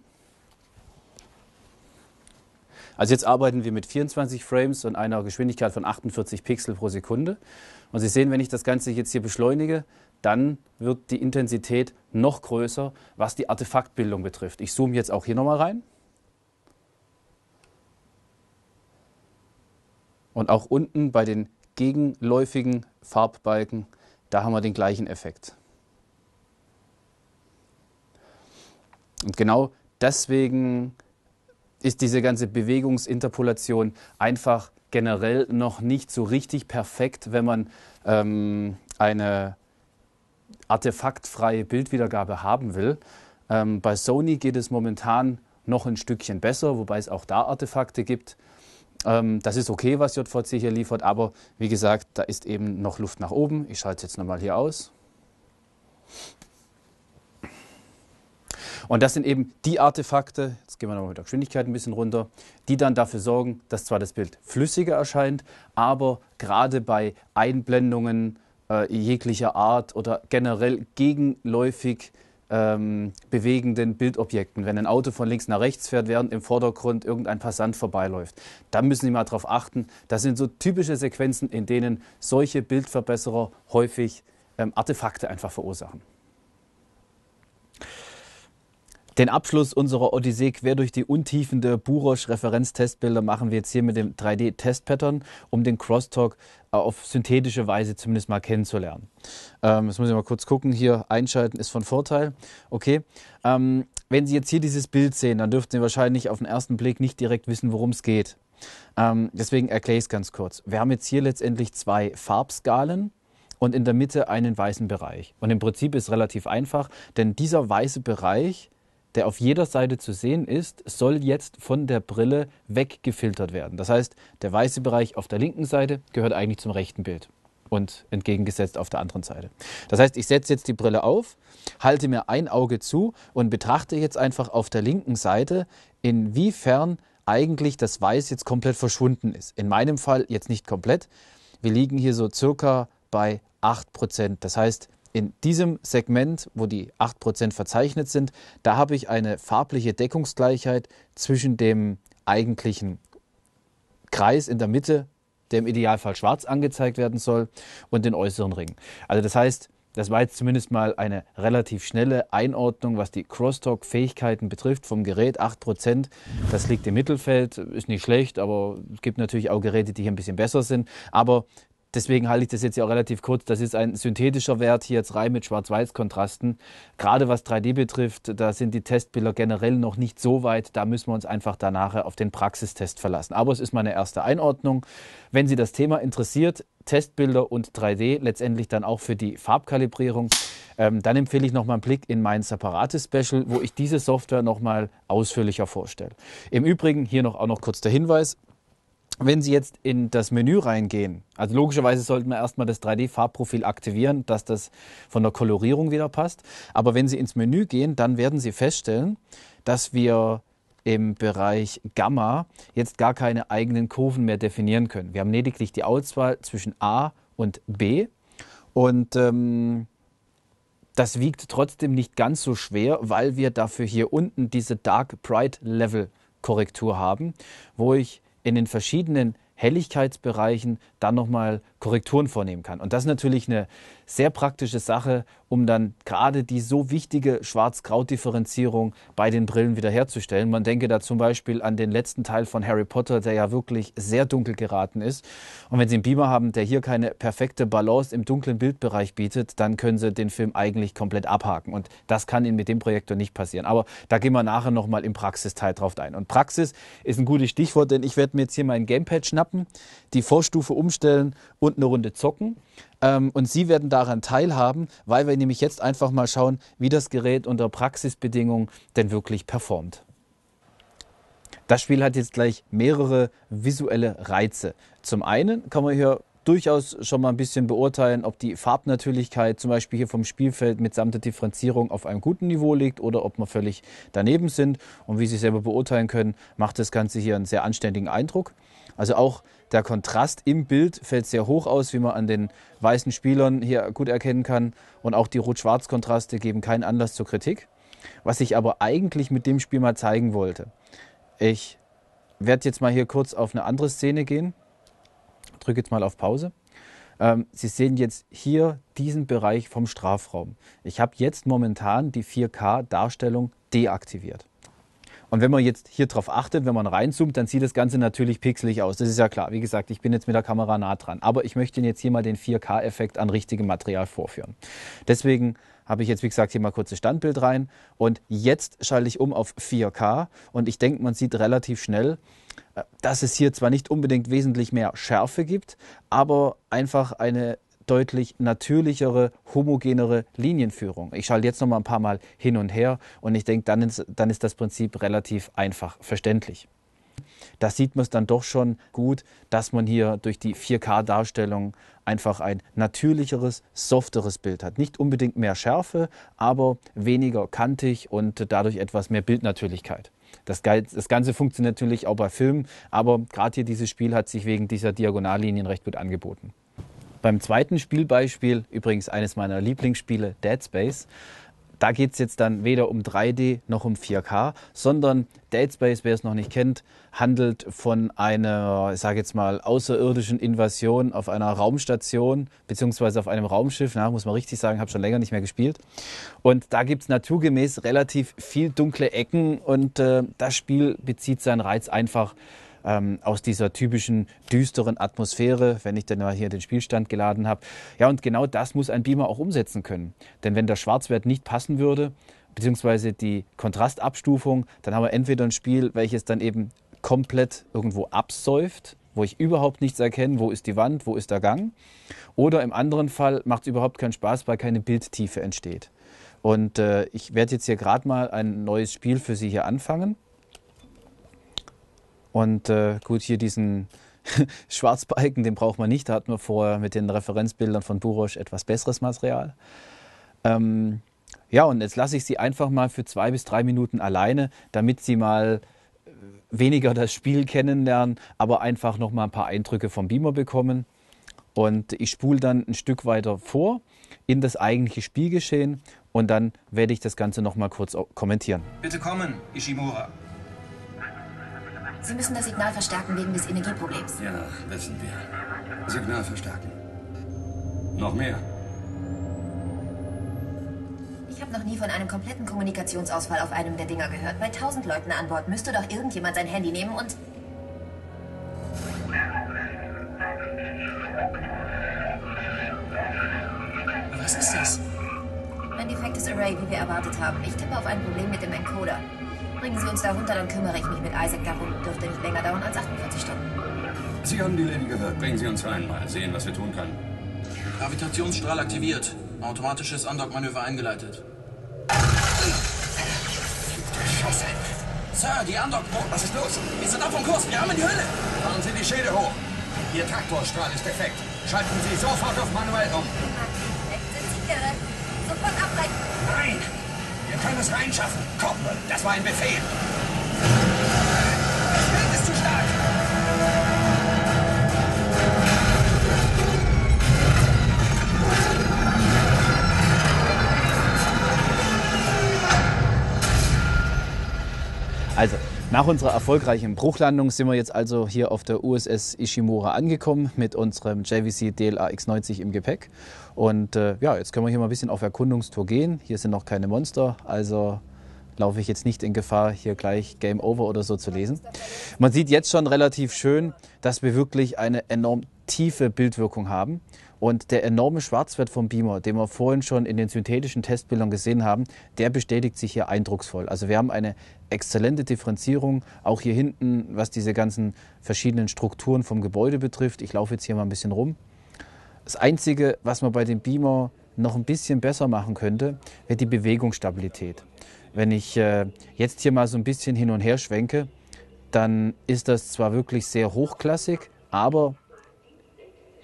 Also jetzt arbeiten wir mit 24 Frames und einer Geschwindigkeit von 48 Pixel pro Sekunde. Und Sie sehen, wenn ich das Ganze jetzt hier beschleunige, dann wird die Intensität noch größer, was die Artefaktbildung betrifft. Ich zoome jetzt auch hier nochmal rein. Und auch unten bei den gegenläufigen Farbbalken, da haben wir den gleichen Effekt. Und genau deswegen ist diese ganze Bewegungsinterpolation einfach generell noch nicht so richtig perfekt, wenn man ähm, eine artefaktfreie Bildwiedergabe haben will. Ähm, bei Sony geht es momentan noch ein Stückchen besser, wobei es auch da Artefakte gibt. Ähm, das ist okay, was JVC hier liefert, aber wie gesagt, da ist eben noch Luft nach oben. Ich schalte es jetzt nochmal hier aus. Und das sind eben die Artefakte, jetzt gehen wir nochmal mit der Geschwindigkeit ein bisschen runter, die dann dafür sorgen, dass zwar das Bild flüssiger erscheint, aber gerade bei Einblendungen äh, jeglicher Art oder generell gegenläufig ähm, bewegenden Bildobjekten. Wenn ein Auto von links nach rechts fährt, während im Vordergrund irgendein Passant vorbeiläuft. Da müssen Sie mal drauf achten. Das sind so typische Sequenzen, in denen solche Bildverbesserer häufig ähm, Artefakte einfach verursachen. Den Abschluss unserer Odyssee quer durch die Untiefen der Burosch-Referenztestbilder machen wir jetzt hier mit dem 3D-Test-Pattern, um den Crosstalk äh, auf synthetische Weise zumindest mal kennenzulernen. Ähm, jetzt muss ich mal kurz gucken. Hier einschalten ist von Vorteil. Okay. Ähm, wenn Sie jetzt hier dieses Bild sehen, dann dürften Sie wahrscheinlich auf den ersten Blick nicht direkt wissen, worum es geht. Ähm, deswegen erkläre ich es ganz kurz. Wir haben jetzt hier letztendlich zwei Farbskalen und in der Mitte einen weißen Bereich. Und im Prinzip ist es relativ einfach, denn dieser weiße Bereich der auf jeder Seite zu sehen ist, soll jetzt von der Brille weggefiltert werden. Das heißt, der weiße Bereich auf der linken Seite gehört eigentlich zum rechten Bild und entgegengesetzt auf der anderen Seite. Das heißt, ich setze jetzt die Brille auf, halte mir ein Auge zu und betrachte jetzt einfach auf der linken Seite, inwiefern eigentlich das Weiß jetzt komplett verschwunden ist. In meinem Fall jetzt nicht komplett. Wir liegen hier so circa bei 8%. Das heißt, in diesem Segment, wo die 8% verzeichnet sind, da habe ich eine farbliche Deckungsgleichheit zwischen dem eigentlichen Kreis in der Mitte, der im Idealfall schwarz angezeigt werden soll, und den äußeren Ring. Also das heißt, das war jetzt zumindest mal eine relativ schnelle Einordnung, was die Crosstalk-Fähigkeiten betrifft vom Gerät. 8%, das liegt im Mittelfeld, ist nicht schlecht, aber es gibt natürlich auch Geräte, die hier ein bisschen besser sind. Aber Deswegen halte ich das jetzt ja auch relativ kurz. Das ist ein synthetischer Wert hier jetzt rein mit Schwarz-Weiß-Kontrasten. Gerade was 3D betrifft, da sind die Testbilder generell noch nicht so weit. Da müssen wir uns einfach danach auf den Praxistest verlassen. Aber es ist meine erste Einordnung. Wenn Sie das Thema interessiert, Testbilder und 3D letztendlich dann auch für die Farbkalibrierung. Ähm, dann empfehle ich nochmal einen Blick in mein separates Special, wo ich diese Software nochmal ausführlicher vorstelle. Im Übrigen hier noch auch noch kurz der Hinweis, wenn Sie jetzt in das Menü reingehen, also logischerweise sollten wir erstmal das 3D-Farbprofil aktivieren, dass das von der Kolorierung wieder passt. Aber wenn Sie ins Menü gehen, dann werden Sie feststellen, dass wir im Bereich Gamma jetzt gar keine eigenen Kurven mehr definieren können. Wir haben lediglich die Auswahl zwischen A und B. Und ähm, das wiegt trotzdem nicht ganz so schwer, weil wir dafür hier unten diese Dark Bright Level Korrektur haben, wo ich in den verschiedenen Helligkeitsbereichen dann nochmal Korrekturen vornehmen kann. Und das ist natürlich eine sehr praktische Sache, um dann gerade die so wichtige Schwarz-Grau-Differenzierung bei den Brillen wiederherzustellen. Man denke da zum Beispiel an den letzten Teil von Harry Potter, der ja wirklich sehr dunkel geraten ist. Und wenn Sie einen Beamer haben, der hier keine perfekte Balance im dunklen Bildbereich bietet, dann können Sie den Film eigentlich komplett abhaken. Und das kann Ihnen mit dem Projektor nicht passieren. Aber da gehen wir nachher nochmal im Praxisteil drauf ein. Und Praxis ist ein gutes Stichwort, denn ich werde mir jetzt hier mein Gamepad schnappen, die Vorstufe umstellen zusammenstellen und eine Runde zocken. Ähm, und Sie werden daran teilhaben, weil wir nämlich jetzt einfach mal schauen, wie das Gerät unter Praxisbedingungen denn wirklich performt. Das Spiel hat jetzt gleich mehrere visuelle Reize. Zum einen kann man hier durchaus schon mal ein bisschen beurteilen, ob die Farbnatürlichkeit zum Beispiel hier vom Spielfeld mitsamt der Differenzierung auf einem guten Niveau liegt oder ob wir völlig daneben sind. Und wie Sie selber beurteilen können, macht das Ganze hier einen sehr anständigen Eindruck. Also auch der Kontrast im Bild fällt sehr hoch aus, wie man an den weißen Spielern hier gut erkennen kann. Und auch die Rot-Schwarz-Kontraste geben keinen Anlass zur Kritik. Was ich aber eigentlich mit dem Spiel mal zeigen wollte. Ich werde jetzt mal hier kurz auf eine andere Szene gehen. Drücke jetzt mal auf Pause. Ähm, Sie sehen jetzt hier diesen Bereich vom Strafraum. Ich habe jetzt momentan die 4K-Darstellung deaktiviert. Und wenn man jetzt hier drauf achtet, wenn man reinzoomt, dann sieht das Ganze natürlich pixelig aus. Das ist ja klar. Wie gesagt, ich bin jetzt mit der Kamera nah dran. Aber ich möchte Ihnen jetzt hier mal den 4K-Effekt an richtigem Material vorführen. Deswegen habe ich jetzt, wie gesagt, hier mal kurzes Standbild rein. Und jetzt schalte ich um auf 4K. Und ich denke, man sieht relativ schnell, äh, dass es hier zwar nicht unbedingt wesentlich mehr Schärfe gibt, aber einfach eine deutlich natürlichere, homogenere Linienführung. Ich schalte jetzt noch mal ein paar Mal hin und her und ich denke, dann ist, dann ist das Prinzip relativ einfach verständlich. Da sieht man es dann doch schon gut, dass man hier durch die 4K-Darstellung einfach ein natürlicheres, softeres Bild hat. Nicht unbedingt mehr Schärfe, aber weniger kantig und dadurch etwas mehr Bildnatürlichkeit. Das, das Ganze funktioniert natürlich auch bei Filmen, aber gerade hier dieses Spiel hat sich wegen dieser Diagonallinien recht gut angeboten. Beim zweiten Spielbeispiel, übrigens eines meiner Lieblingsspiele, Dead Space, da geht es jetzt dann weder um 3D noch um 4K, sondern Dead Space, wer es noch nicht kennt, handelt von einer, ich sage jetzt mal, außerirdischen Invasion auf einer Raumstation, beziehungsweise auf einem Raumschiff, na, muss man richtig sagen, habe schon länger nicht mehr gespielt. Und da gibt es naturgemäß relativ viel dunkle Ecken und äh, das Spiel bezieht seinen Reiz einfach ähm, aus dieser typischen düsteren Atmosphäre, wenn ich dann mal hier den Spielstand geladen habe. Ja, und genau das muss ein Beamer auch umsetzen können. Denn wenn der Schwarzwert nicht passen würde, beziehungsweise die Kontrastabstufung, dann haben wir entweder ein Spiel, welches dann eben komplett irgendwo absäuft, wo ich überhaupt nichts erkenne, wo ist die Wand, wo ist der Gang. Oder im anderen Fall macht es überhaupt keinen Spaß, weil keine Bildtiefe entsteht. Und äh, ich werde jetzt hier gerade mal ein neues Spiel für Sie hier anfangen. Und äh, gut, hier diesen Schwarzbalken, den braucht man nicht. Da hatten wir vorher mit den Referenzbildern von Burosch etwas besseres Material. Ähm, ja, und jetzt lasse ich sie einfach mal für zwei bis drei Minuten alleine, damit sie mal äh, weniger das Spiel kennenlernen, aber einfach noch mal ein paar Eindrücke vom Beamer bekommen. Und ich spule dann ein Stück weiter vor in das eigentliche Spielgeschehen und dann werde ich das Ganze noch mal kurz kommentieren. Bitte kommen, Ishimura. Sie müssen das Signal verstärken wegen des Energieproblems. Ja, wissen wir. Signal verstärken. Noch mehr. Ich habe noch nie von einem kompletten Kommunikationsausfall auf einem der Dinger gehört. Bei tausend Leuten an Bord müsste doch irgendjemand sein Handy nehmen und... Was ist das? Ein defektes Array, wie wir erwartet haben. Ich tippe auf ein Problem mit dem Encoder. Bringen Sie uns da runter, dann kümmere ich mich mit Isaac darum. Dürfte nicht länger dauern als 48 Stunden. Sie haben die Lady gehört. Bringen Sie uns rein, mal sehen, was wir tun können. Gravitationsstrahl aktiviert. Automatisches Undock-Manöver eingeleitet. Scheiße. Sir, die Andockboot. Was ist los? Wir sind ab vom Kurs. Wir haben in die Hölle. Fahren Sie die Schäde hoch. Ihr Traktorstrahl ist defekt. Schalten Sie sofort auf manuell um. Sofort abbrechen. Nein! können es reinschaffen. Komm, das war ein Befehl. Das Bild ist zu stark. Also, nach unserer erfolgreichen Bruchlandung sind wir jetzt also hier auf der USS Ishimura angekommen mit unserem JVC DLA X90 im Gepäck und äh, ja, jetzt können wir hier mal ein bisschen auf Erkundungstour gehen. Hier sind noch keine Monster, also laufe ich jetzt nicht in Gefahr, hier gleich Game Over oder so zu lesen. Man sieht jetzt schon relativ schön, dass wir wirklich eine enorm tiefe Bildwirkung haben. Und der enorme Schwarzwert vom Beamer, den wir vorhin schon in den synthetischen Testbildern gesehen haben, der bestätigt sich hier eindrucksvoll. Also wir haben eine exzellente Differenzierung, auch hier hinten, was diese ganzen verschiedenen Strukturen vom Gebäude betrifft. Ich laufe jetzt hier mal ein bisschen rum. Das Einzige, was man bei dem Beamer noch ein bisschen besser machen könnte, wäre die Bewegungsstabilität. Wenn ich äh, jetzt hier mal so ein bisschen hin und her schwenke, dann ist das zwar wirklich sehr hochklassig, aber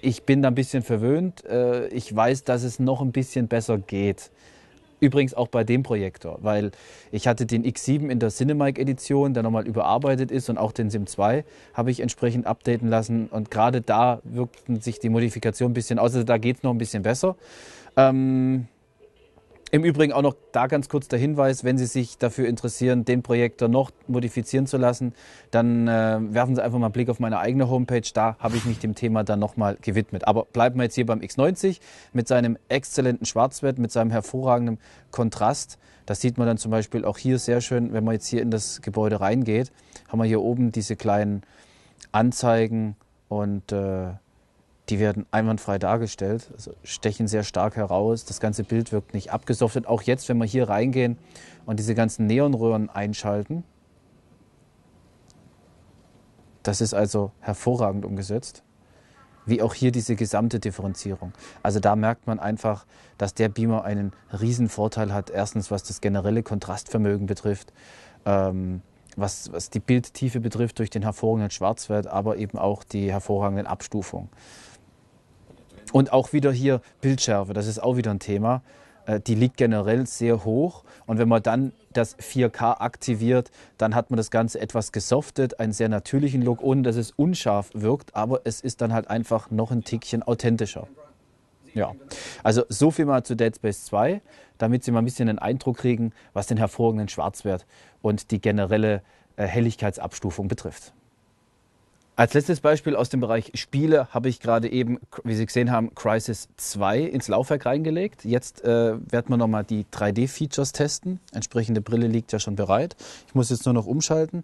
ich bin da ein bisschen verwöhnt. Äh, ich weiß, dass es noch ein bisschen besser geht. Übrigens auch bei dem Projektor, weil ich hatte den X7 in der cinemike edition der nochmal überarbeitet ist und auch den Sim 2 habe ich entsprechend updaten lassen und gerade da wirkten sich die Modifikationen ein bisschen aus. Also da geht es noch ein bisschen besser. Ähm, im Übrigen auch noch da ganz kurz der Hinweis, wenn Sie sich dafür interessieren, den Projektor noch modifizieren zu lassen, dann äh, werfen Sie einfach mal einen Blick auf meine eigene Homepage. Da habe ich mich dem Thema dann nochmal gewidmet. Aber bleiben wir jetzt hier beim X90 mit seinem exzellenten Schwarzwert, mit seinem hervorragenden Kontrast. Das sieht man dann zum Beispiel auch hier sehr schön, wenn man jetzt hier in das Gebäude reingeht, haben wir hier oben diese kleinen Anzeigen und äh, die werden einwandfrei dargestellt, also stechen sehr stark heraus. Das ganze Bild wirkt nicht abgesoftet. Auch jetzt, wenn wir hier reingehen und diese ganzen Neonröhren einschalten. Das ist also hervorragend umgesetzt. Wie auch hier diese gesamte Differenzierung. Also da merkt man einfach, dass der Beamer einen riesen Vorteil hat. Erstens, was das generelle Kontrastvermögen betrifft. Ähm, was, was, die Bildtiefe betrifft, durch den hervorragenden Schwarzwert, aber eben auch die hervorragenden Abstufungen. Und auch wieder hier Bildschärfe, das ist auch wieder ein Thema. Äh, die liegt generell sehr hoch und wenn man dann das 4K aktiviert, dann hat man das Ganze etwas gesoftet, einen sehr natürlichen Look, ohne dass es unscharf wirkt, aber es ist dann halt einfach noch ein Tickchen authentischer. Ja, also so viel mal zu Dead Space 2, damit Sie mal ein bisschen einen Eindruck kriegen, was den hervorragenden Schwarzwert und die generelle äh, Helligkeitsabstufung betrifft. Als letztes Beispiel aus dem Bereich Spiele habe ich gerade eben, wie Sie gesehen haben, Crisis 2 ins Laufwerk reingelegt. Jetzt äh, werden wir nochmal die 3D-Features testen. Entsprechende Brille liegt ja schon bereit. Ich muss jetzt nur noch umschalten.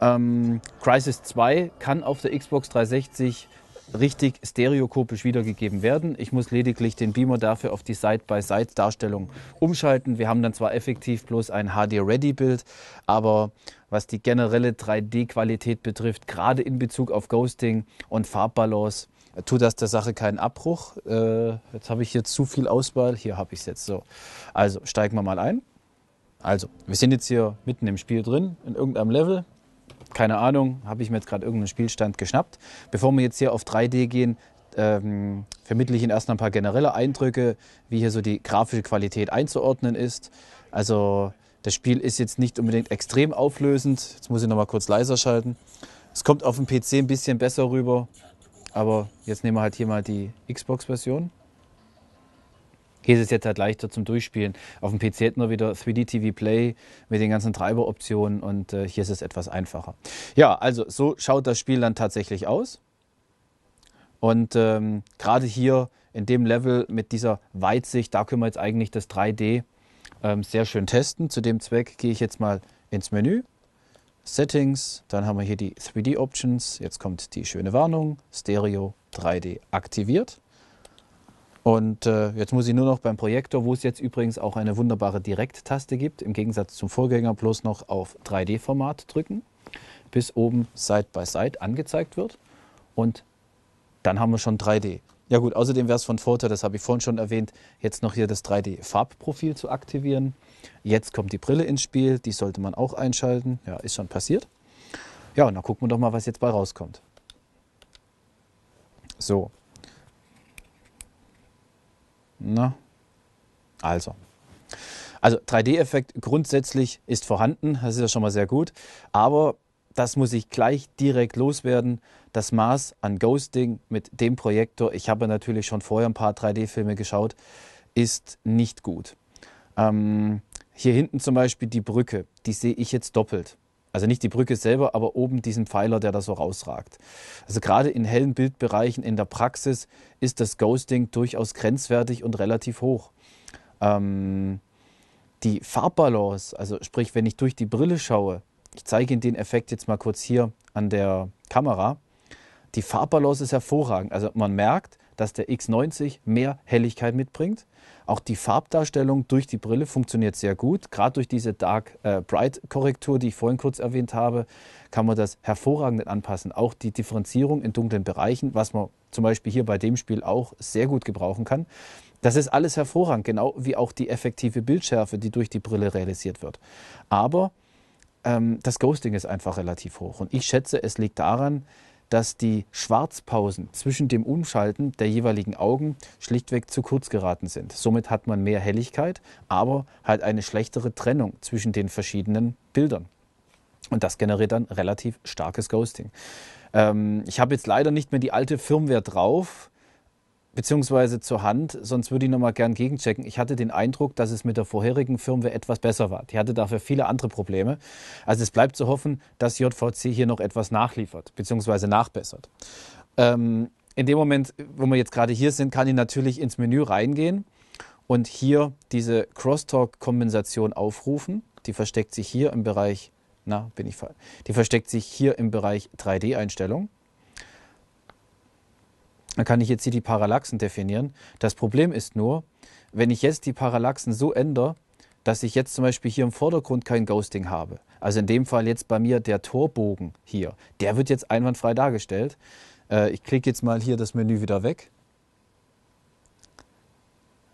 Ähm, Crisis 2 kann auf der Xbox 360 richtig stereokopisch wiedergegeben werden. Ich muss lediglich den Beamer dafür auf die Side-by-Side-Darstellung umschalten. Wir haben dann zwar effektiv bloß ein HD-Ready-Bild, aber was die generelle 3D-Qualität betrifft, gerade in Bezug auf Ghosting und Farbbalance, tut das der Sache keinen Abbruch. Äh, jetzt habe ich hier zu viel Auswahl. Hier habe ich es jetzt so. Also steigen wir mal ein. Also, wir sind jetzt hier mitten im Spiel drin, in irgendeinem Level keine Ahnung, habe ich mir jetzt gerade irgendeinen Spielstand geschnappt. Bevor wir jetzt hier auf 3D gehen, ähm, vermittle ich Ihnen erst ein paar generelle Eindrücke, wie hier so die grafische Qualität einzuordnen ist. Also das Spiel ist jetzt nicht unbedingt extrem auflösend. Jetzt muss ich noch mal kurz leiser schalten. Es kommt auf dem PC ein bisschen besser rüber, aber jetzt nehmen wir halt hier mal die Xbox-Version. Hier ist es jetzt halt leichter zum Durchspielen. Auf dem PC hätten wir wieder 3D TV Play mit den ganzen Treiberoptionen und äh, hier ist es etwas einfacher. Ja, also so schaut das Spiel dann tatsächlich aus. Und ähm, gerade hier in dem Level mit dieser Weitsicht, da können wir jetzt eigentlich das 3D ähm, sehr schön testen. Zu dem Zweck gehe ich jetzt mal ins Menü, Settings, dann haben wir hier die 3D Options, jetzt kommt die schöne Warnung, Stereo 3D aktiviert. Und äh, jetzt muss ich nur noch beim Projektor, wo es jetzt übrigens auch eine wunderbare Direkttaste gibt, im Gegensatz zum Vorgänger bloß noch auf 3D-Format drücken, bis oben Side by Side angezeigt wird. Und dann haben wir schon 3D. Ja gut, außerdem wäre es von Vorteil, das habe ich vorhin schon erwähnt, jetzt noch hier das 3D-Farbprofil zu aktivieren. Jetzt kommt die Brille ins Spiel, die sollte man auch einschalten. Ja, ist schon passiert. Ja, und dann gucken wir doch mal, was jetzt bei rauskommt. So, na? Ne? Also. Also 3D-Effekt grundsätzlich ist vorhanden, das ist ja schon mal sehr gut, aber das muss ich gleich direkt loswerden. Das Maß an Ghosting mit dem Projektor, ich habe natürlich schon vorher ein paar 3D-Filme geschaut, ist nicht gut. Ähm, hier hinten zum Beispiel die Brücke, die sehe ich jetzt doppelt. Also nicht die Brücke selber, aber oben diesen Pfeiler, der da so rausragt. Also gerade in hellen Bildbereichen in der Praxis ist das Ghosting durchaus grenzwertig und relativ hoch. Ähm, die Farbbalance, also sprich, wenn ich durch die Brille schaue, ich zeige Ihnen den Effekt jetzt mal kurz hier an der Kamera, die Farbbalance ist hervorragend. Also man merkt, dass der X90 mehr Helligkeit mitbringt. Auch die Farbdarstellung durch die Brille funktioniert sehr gut. Gerade durch diese Dark äh, Bright Korrektur, die ich vorhin kurz erwähnt habe, kann man das hervorragend anpassen. Auch die Differenzierung in dunklen Bereichen, was man zum Beispiel hier bei dem Spiel auch sehr gut gebrauchen kann. Das ist alles hervorragend, genau wie auch die effektive Bildschärfe, die durch die Brille realisiert wird. Aber ähm, das Ghosting ist einfach relativ hoch. Und ich schätze, es liegt daran, dass die Schwarzpausen zwischen dem Umschalten der jeweiligen Augen schlichtweg zu kurz geraten sind. Somit hat man mehr Helligkeit, aber halt eine schlechtere Trennung zwischen den verschiedenen Bildern. Und das generiert dann relativ starkes Ghosting. Ähm, ich habe jetzt leider nicht mehr die alte Firmware drauf, beziehungsweise zur Hand, sonst würde ich nochmal gern gegenchecken. Ich hatte den Eindruck, dass es mit der vorherigen Firmware etwas besser war. Die hatte dafür viele andere Probleme. Also es bleibt zu hoffen, dass JVC hier noch etwas nachliefert, beziehungsweise nachbessert. Ähm, in dem Moment, wo wir jetzt gerade hier sind, kann ich natürlich ins Menü reingehen und hier diese Crosstalk-Kompensation aufrufen. Die versteckt sich hier im Bereich, na, bin ich falsch, die versteckt sich hier im Bereich 3 d einstellungen dann kann ich jetzt hier die Parallaxen definieren. Das Problem ist nur, wenn ich jetzt die Parallaxen so ändere, dass ich jetzt zum Beispiel hier im Vordergrund kein Ghosting habe. Also in dem Fall jetzt bei mir der Torbogen hier. Der wird jetzt einwandfrei dargestellt. Äh, ich klicke jetzt mal hier das Menü wieder weg.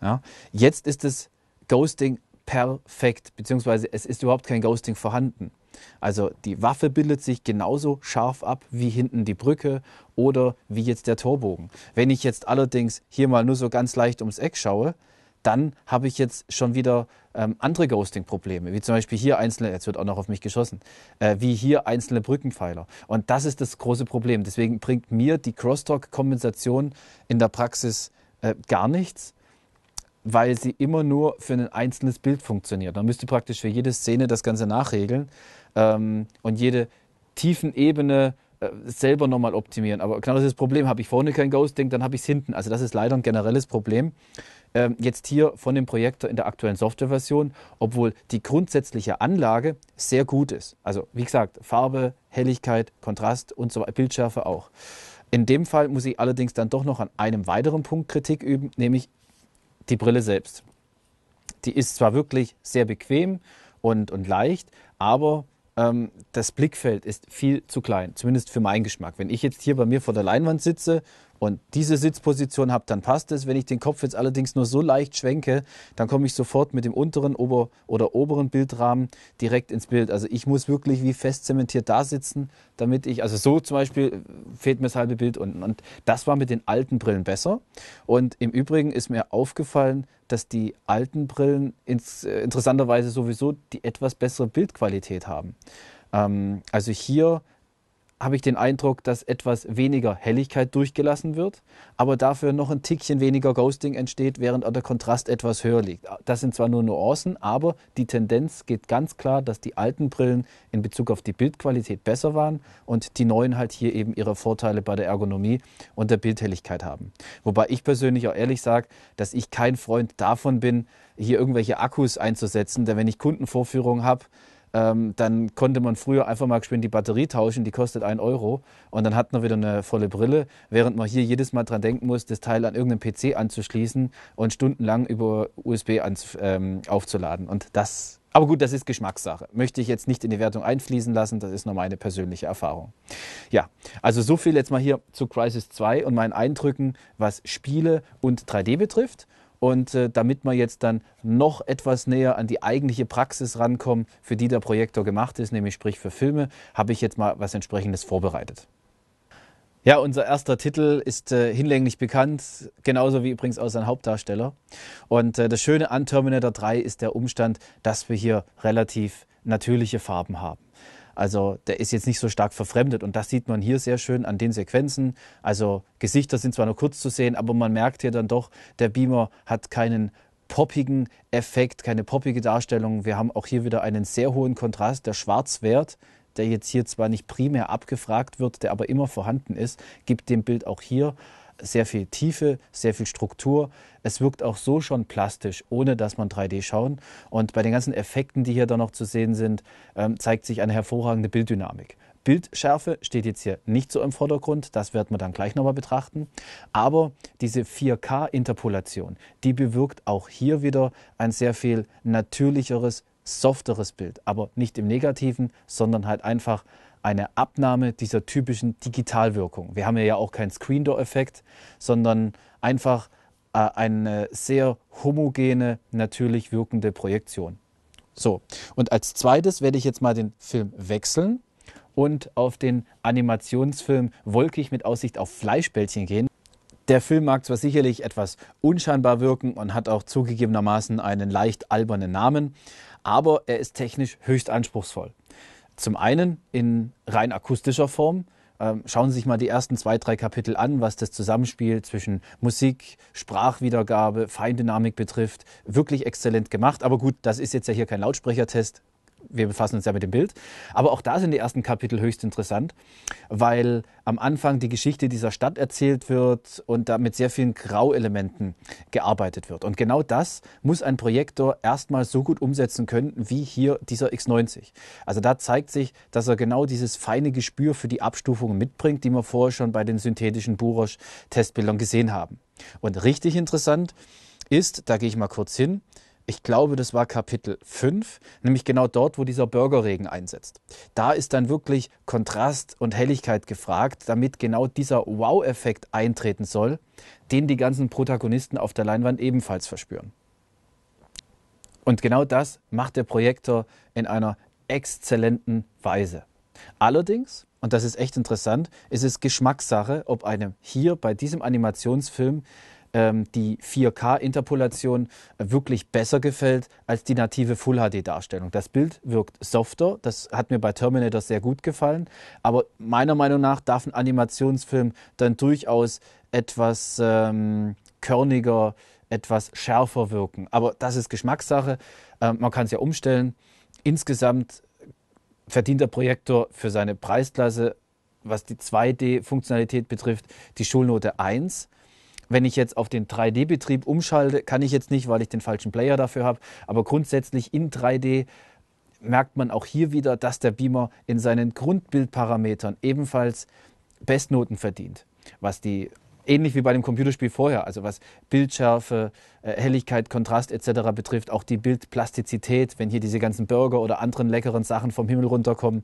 Ja. Jetzt ist das Ghosting perfekt, beziehungsweise es ist überhaupt kein Ghosting vorhanden. Also die Waffe bildet sich genauso scharf ab wie hinten die Brücke oder wie jetzt der Torbogen. Wenn ich jetzt allerdings hier mal nur so ganz leicht ums Eck schaue, dann habe ich jetzt schon wieder ähm, andere Ghosting-Probleme, wie zum Beispiel hier einzelne, jetzt wird auch noch auf mich geschossen, äh, wie hier einzelne Brückenpfeiler. Und das ist das große Problem. Deswegen bringt mir die Crosstalk-Kompensation in der Praxis äh, gar nichts, weil sie immer nur für ein einzelnes Bild funktioniert. Man müsste praktisch für jede Szene das Ganze nachregeln ähm, und jede Tiefenebene äh, selber nochmal optimieren. Aber genau das ist das Problem. Habe ich vorne kein Ghosting, dann habe ich es hinten. Also das ist leider ein generelles Problem. Ähm, jetzt hier von dem Projektor in der aktuellen Softwareversion, obwohl die grundsätzliche Anlage sehr gut ist. Also wie gesagt, Farbe, Helligkeit, Kontrast und so weiter, Bildschärfe auch. In dem Fall muss ich allerdings dann doch noch an einem weiteren Punkt Kritik üben, nämlich die Brille selbst. Die ist zwar wirklich sehr bequem und, und leicht, aber ähm, das Blickfeld ist viel zu klein, zumindest für meinen Geschmack. Wenn ich jetzt hier bei mir vor der Leinwand sitze und diese Sitzposition habe, dann passt es. Wenn ich den Kopf jetzt allerdings nur so leicht schwenke, dann komme ich sofort mit dem unteren Ober- oder oberen Bildrahmen direkt ins Bild. Also ich muss wirklich wie fest zementiert da sitzen, damit ich, also so zum Beispiel äh, fehlt mir das halbe Bild unten. Und das war mit den alten Brillen besser. Und im Übrigen ist mir aufgefallen, dass die alten Brillen ins, äh, interessanterweise sowieso die etwas bessere Bildqualität haben. Ähm, also hier habe ich den Eindruck, dass etwas weniger Helligkeit durchgelassen wird, aber dafür noch ein Tickchen weniger Ghosting entsteht, während der Kontrast etwas höher liegt. Das sind zwar nur Nuancen, aber die Tendenz geht ganz klar, dass die alten Brillen in Bezug auf die Bildqualität besser waren und die neuen halt hier eben ihre Vorteile bei der Ergonomie und der Bildhelligkeit haben. Wobei ich persönlich auch ehrlich sage, dass ich kein Freund davon bin, hier irgendwelche Akkus einzusetzen, denn wenn ich Kundenvorführungen habe, ähm, dann konnte man früher einfach mal geschwind die Batterie tauschen, die kostet 1 Euro und dann hat man wieder eine volle Brille, während man hier jedes Mal dran denken muss, das Teil an irgendeinem PC anzuschließen und stundenlang über USB ähm, aufzuladen. Und das, aber gut, das ist Geschmackssache. Möchte ich jetzt nicht in die Wertung einfließen lassen, das ist nur meine persönliche Erfahrung. Ja, also so viel jetzt mal hier zu Crisis 2 und meinen Eindrücken, was Spiele und 3D betrifft. Und äh, damit wir jetzt dann noch etwas näher an die eigentliche Praxis rankommen, für die der Projektor gemacht ist, nämlich sprich für Filme, habe ich jetzt mal was entsprechendes vorbereitet. Ja, unser erster Titel ist äh, hinlänglich bekannt, genauso wie übrigens auch sein Hauptdarsteller. Und äh, das Schöne an Terminator 3 ist der Umstand, dass wir hier relativ natürliche Farben haben. Also der ist jetzt nicht so stark verfremdet und das sieht man hier sehr schön an den Sequenzen. Also Gesichter sind zwar nur kurz zu sehen, aber man merkt hier dann doch, der Beamer hat keinen poppigen Effekt, keine poppige Darstellung. Wir haben auch hier wieder einen sehr hohen Kontrast. Der Schwarzwert, der jetzt hier zwar nicht primär abgefragt wird, der aber immer vorhanden ist, gibt dem Bild auch hier sehr viel Tiefe, sehr viel Struktur. Es wirkt auch so schon plastisch, ohne dass man 3D schauen. Und bei den ganzen Effekten, die hier dann noch zu sehen sind, ähm, zeigt sich eine hervorragende Bilddynamik. Bildschärfe steht jetzt hier nicht so im Vordergrund, das werden wir dann gleich nochmal betrachten. Aber diese 4K-Interpolation, die bewirkt auch hier wieder ein sehr viel natürlicheres, softeres Bild, aber nicht im Negativen, sondern halt einfach eine Abnahme dieser typischen Digitalwirkung. Wir haben ja auch keinen Screen-Door-Effekt, sondern einfach äh, eine sehr homogene, natürlich wirkende Projektion. So, und als zweites werde ich jetzt mal den Film wechseln und auf den Animationsfilm Wolkig mit Aussicht auf Fleischbällchen gehen. Der Film mag zwar sicherlich etwas unscheinbar wirken und hat auch zugegebenermaßen einen leicht albernen Namen, aber er ist technisch höchst anspruchsvoll. Zum einen in rein akustischer Form. Ähm, schauen Sie sich mal die ersten zwei, drei Kapitel an, was das Zusammenspiel zwischen Musik, Sprachwiedergabe, Feindynamik betrifft. Wirklich exzellent gemacht. Aber gut, das ist jetzt ja hier kein Lautsprechertest wir befassen uns ja mit dem Bild. Aber auch da sind die ersten Kapitel höchst interessant, weil am Anfang die Geschichte dieser Stadt erzählt wird und da mit sehr vielen Grauelementen gearbeitet wird. Und genau das muss ein Projektor erstmal so gut umsetzen können, wie hier dieser X90. Also da zeigt sich, dass er genau dieses feine Gespür für die Abstufungen mitbringt, die wir vorher schon bei den synthetischen Burosch-Testbildern gesehen haben. Und richtig interessant ist, da gehe ich mal kurz hin, ich glaube, das war Kapitel 5, nämlich genau dort, wo dieser Bürgerregen einsetzt. Da ist dann wirklich Kontrast und Helligkeit gefragt, damit genau dieser Wow-Effekt eintreten soll, den die ganzen Protagonisten auf der Leinwand ebenfalls verspüren. Und genau das macht der Projektor in einer exzellenten Weise. Allerdings, und das ist echt interessant, ist es Geschmackssache, ob einem hier bei diesem Animationsfilm ähm, die 4K-Interpolation äh, wirklich besser gefällt als die native Full-HD-Darstellung. Das Bild wirkt softer, das hat mir bei Terminator sehr gut gefallen, aber meiner Meinung nach darf ein Animationsfilm dann durchaus etwas ähm, körniger, etwas schärfer wirken. Aber das ist Geschmackssache, ähm, man kann es ja umstellen. Insgesamt verdient der Projektor für seine Preisklasse was die 2D-Funktionalität betrifft, die Schulnote 1 wenn ich jetzt auf den 3D-Betrieb umschalte, kann ich jetzt nicht, weil ich den falschen Player dafür habe. Aber grundsätzlich in 3D merkt man auch hier wieder, dass der Beamer in seinen Grundbildparametern ebenfalls Bestnoten verdient, was die ähnlich wie bei dem Computerspiel vorher, also was Bildschärfe, äh, Helligkeit, Kontrast etc. betrifft, auch die Bildplastizität, wenn hier diese ganzen Burger oder anderen leckeren Sachen vom Himmel runterkommen.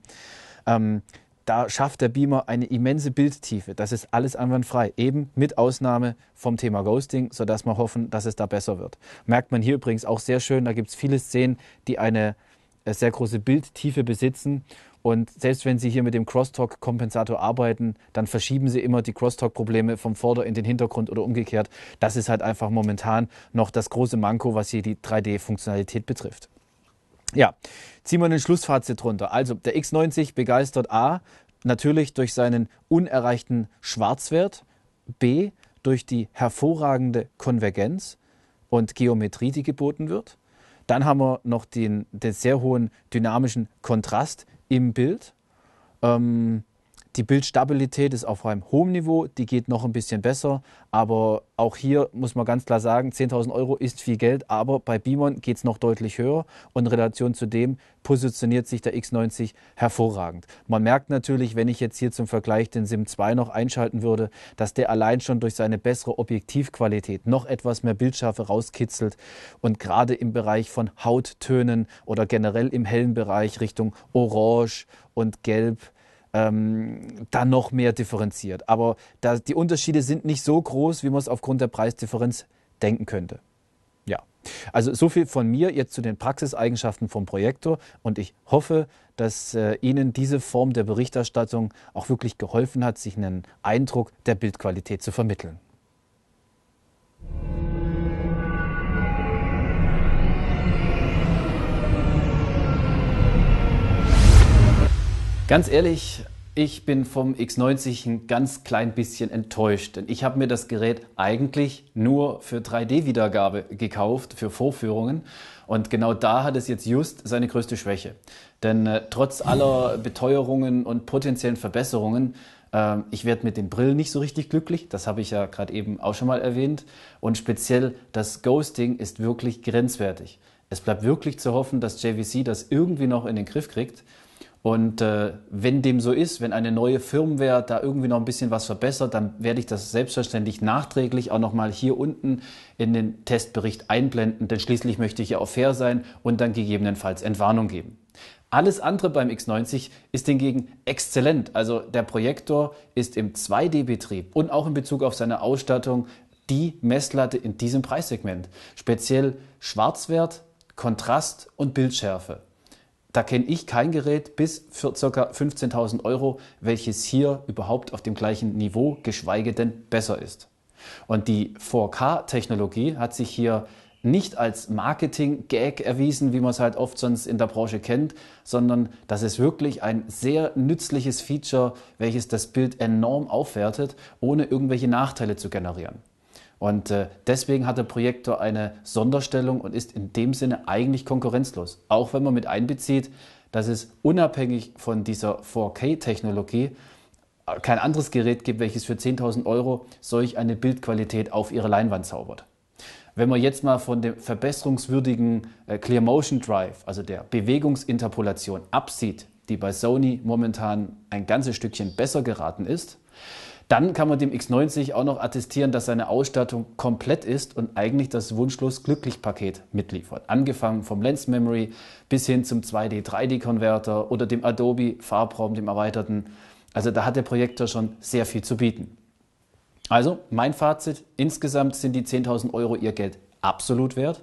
Ähm, da schafft der Beamer eine immense Bildtiefe. Das ist alles anwandfrei, eben mit Ausnahme vom Thema Ghosting, sodass wir hoffen, dass es da besser wird. Merkt man hier übrigens auch sehr schön, da gibt es viele Szenen, die eine äh, sehr große Bildtiefe besitzen. Und selbst wenn Sie hier mit dem Crosstalk-Kompensator arbeiten, dann verschieben Sie immer die Crosstalk-Probleme vom Vorder- in den Hintergrund oder umgekehrt. Das ist halt einfach momentan noch das große Manko, was hier die 3D-Funktionalität betrifft. Ja, ziehen wir einen Schlussfazit runter. Also der X90 begeistert A, natürlich durch seinen unerreichten Schwarzwert, B, durch die hervorragende Konvergenz und Geometrie, die geboten wird. Dann haben wir noch den, den sehr hohen dynamischen Kontrast im Bild. Ähm, die Bildstabilität ist auf einem hohen Niveau, die geht noch ein bisschen besser, aber auch hier muss man ganz klar sagen, 10.000 Euro ist viel Geld, aber bei Bimon geht es noch deutlich höher und in Relation zu dem positioniert sich der X90 hervorragend. Man merkt natürlich, wenn ich jetzt hier zum Vergleich den Sim 2 noch einschalten würde, dass der allein schon durch seine bessere Objektivqualität noch etwas mehr Bildschärfe rauskitzelt und gerade im Bereich von Hauttönen oder generell im hellen Bereich Richtung Orange und Gelb ähm, dann noch mehr differenziert. Aber da, die Unterschiede sind nicht so groß, wie man es aufgrund der Preisdifferenz denken könnte. Ja, also so viel von mir jetzt zu den Praxiseigenschaften vom Projektor und ich hoffe, dass äh, Ihnen diese Form der Berichterstattung auch wirklich geholfen hat, sich einen Eindruck der Bildqualität zu vermitteln. Ganz ehrlich, ich bin vom X90 ein ganz klein bisschen enttäuscht, denn ich habe mir das Gerät eigentlich nur für 3D-Wiedergabe gekauft, für Vorführungen. Und genau da hat es jetzt just seine größte Schwäche. Denn äh, trotz aller Beteuerungen und potenziellen Verbesserungen, äh, ich werde mit den Brillen nicht so richtig glücklich. Das habe ich ja gerade eben auch schon mal erwähnt. Und speziell das Ghosting ist wirklich grenzwertig. Es bleibt wirklich zu hoffen, dass JVC das irgendwie noch in den Griff kriegt. Und äh, wenn dem so ist, wenn eine neue Firmware da irgendwie noch ein bisschen was verbessert, dann werde ich das selbstverständlich nachträglich auch nochmal hier unten in den Testbericht einblenden, denn schließlich möchte ich ja auch fair sein und dann gegebenenfalls Entwarnung geben. Alles andere beim X90 ist hingegen exzellent. Also der Projektor ist im 2D-Betrieb und auch in Bezug auf seine Ausstattung die Messlatte in diesem Preissegment. Speziell Schwarzwert, Kontrast und Bildschärfe da kenne ich kein Gerät bis für ca. 15.000 Euro, welches hier überhaupt auf dem gleichen Niveau, geschweige denn besser ist. Und die 4K-Technologie hat sich hier nicht als Marketing-Gag erwiesen, wie man es halt oft sonst in der Branche kennt, sondern das ist wirklich ein sehr nützliches Feature, welches das Bild enorm aufwertet, ohne irgendwelche Nachteile zu generieren. Und äh, deswegen hat der Projektor eine Sonderstellung und ist in dem Sinne eigentlich konkurrenzlos. Auch wenn man mit einbezieht, dass es unabhängig von dieser 4K-Technologie äh, kein anderes Gerät gibt, welches für 10.000 Euro solch eine Bildqualität auf ihre Leinwand zaubert. Wenn man jetzt mal von dem verbesserungswürdigen äh, Clear Motion Drive, also der Bewegungsinterpolation, absieht, die bei Sony momentan ein ganzes Stückchen besser geraten ist, dann kann man dem X90 auch noch attestieren, dass seine Ausstattung komplett ist und eigentlich das wunschlos glücklich Paket mitliefert. Angefangen vom Lens Memory bis hin zum 2D 3D Konverter oder dem Adobe Farbraum, dem erweiterten. Also da hat der Projektor schon sehr viel zu bieten. Also mein Fazit, insgesamt sind die 10.000 Euro ihr Geld absolut wert.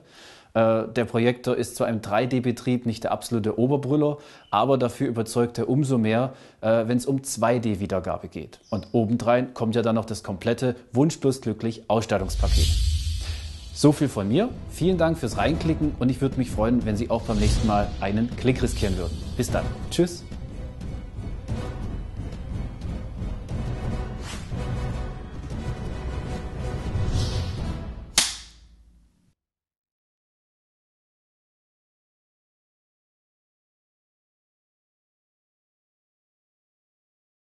Äh, der Projektor ist zwar im 3D-Betrieb nicht der absolute Oberbrüller, aber dafür überzeugt er umso mehr, äh, wenn es um 2D-Wiedergabe geht. Und obendrein kommt ja dann noch das komplette Wunschlos glücklich Ausstattungspaket. So viel von mir. Vielen Dank fürs Reinklicken und ich würde mich freuen, wenn Sie auch beim nächsten Mal einen Klick riskieren würden. Bis dann. Tschüss.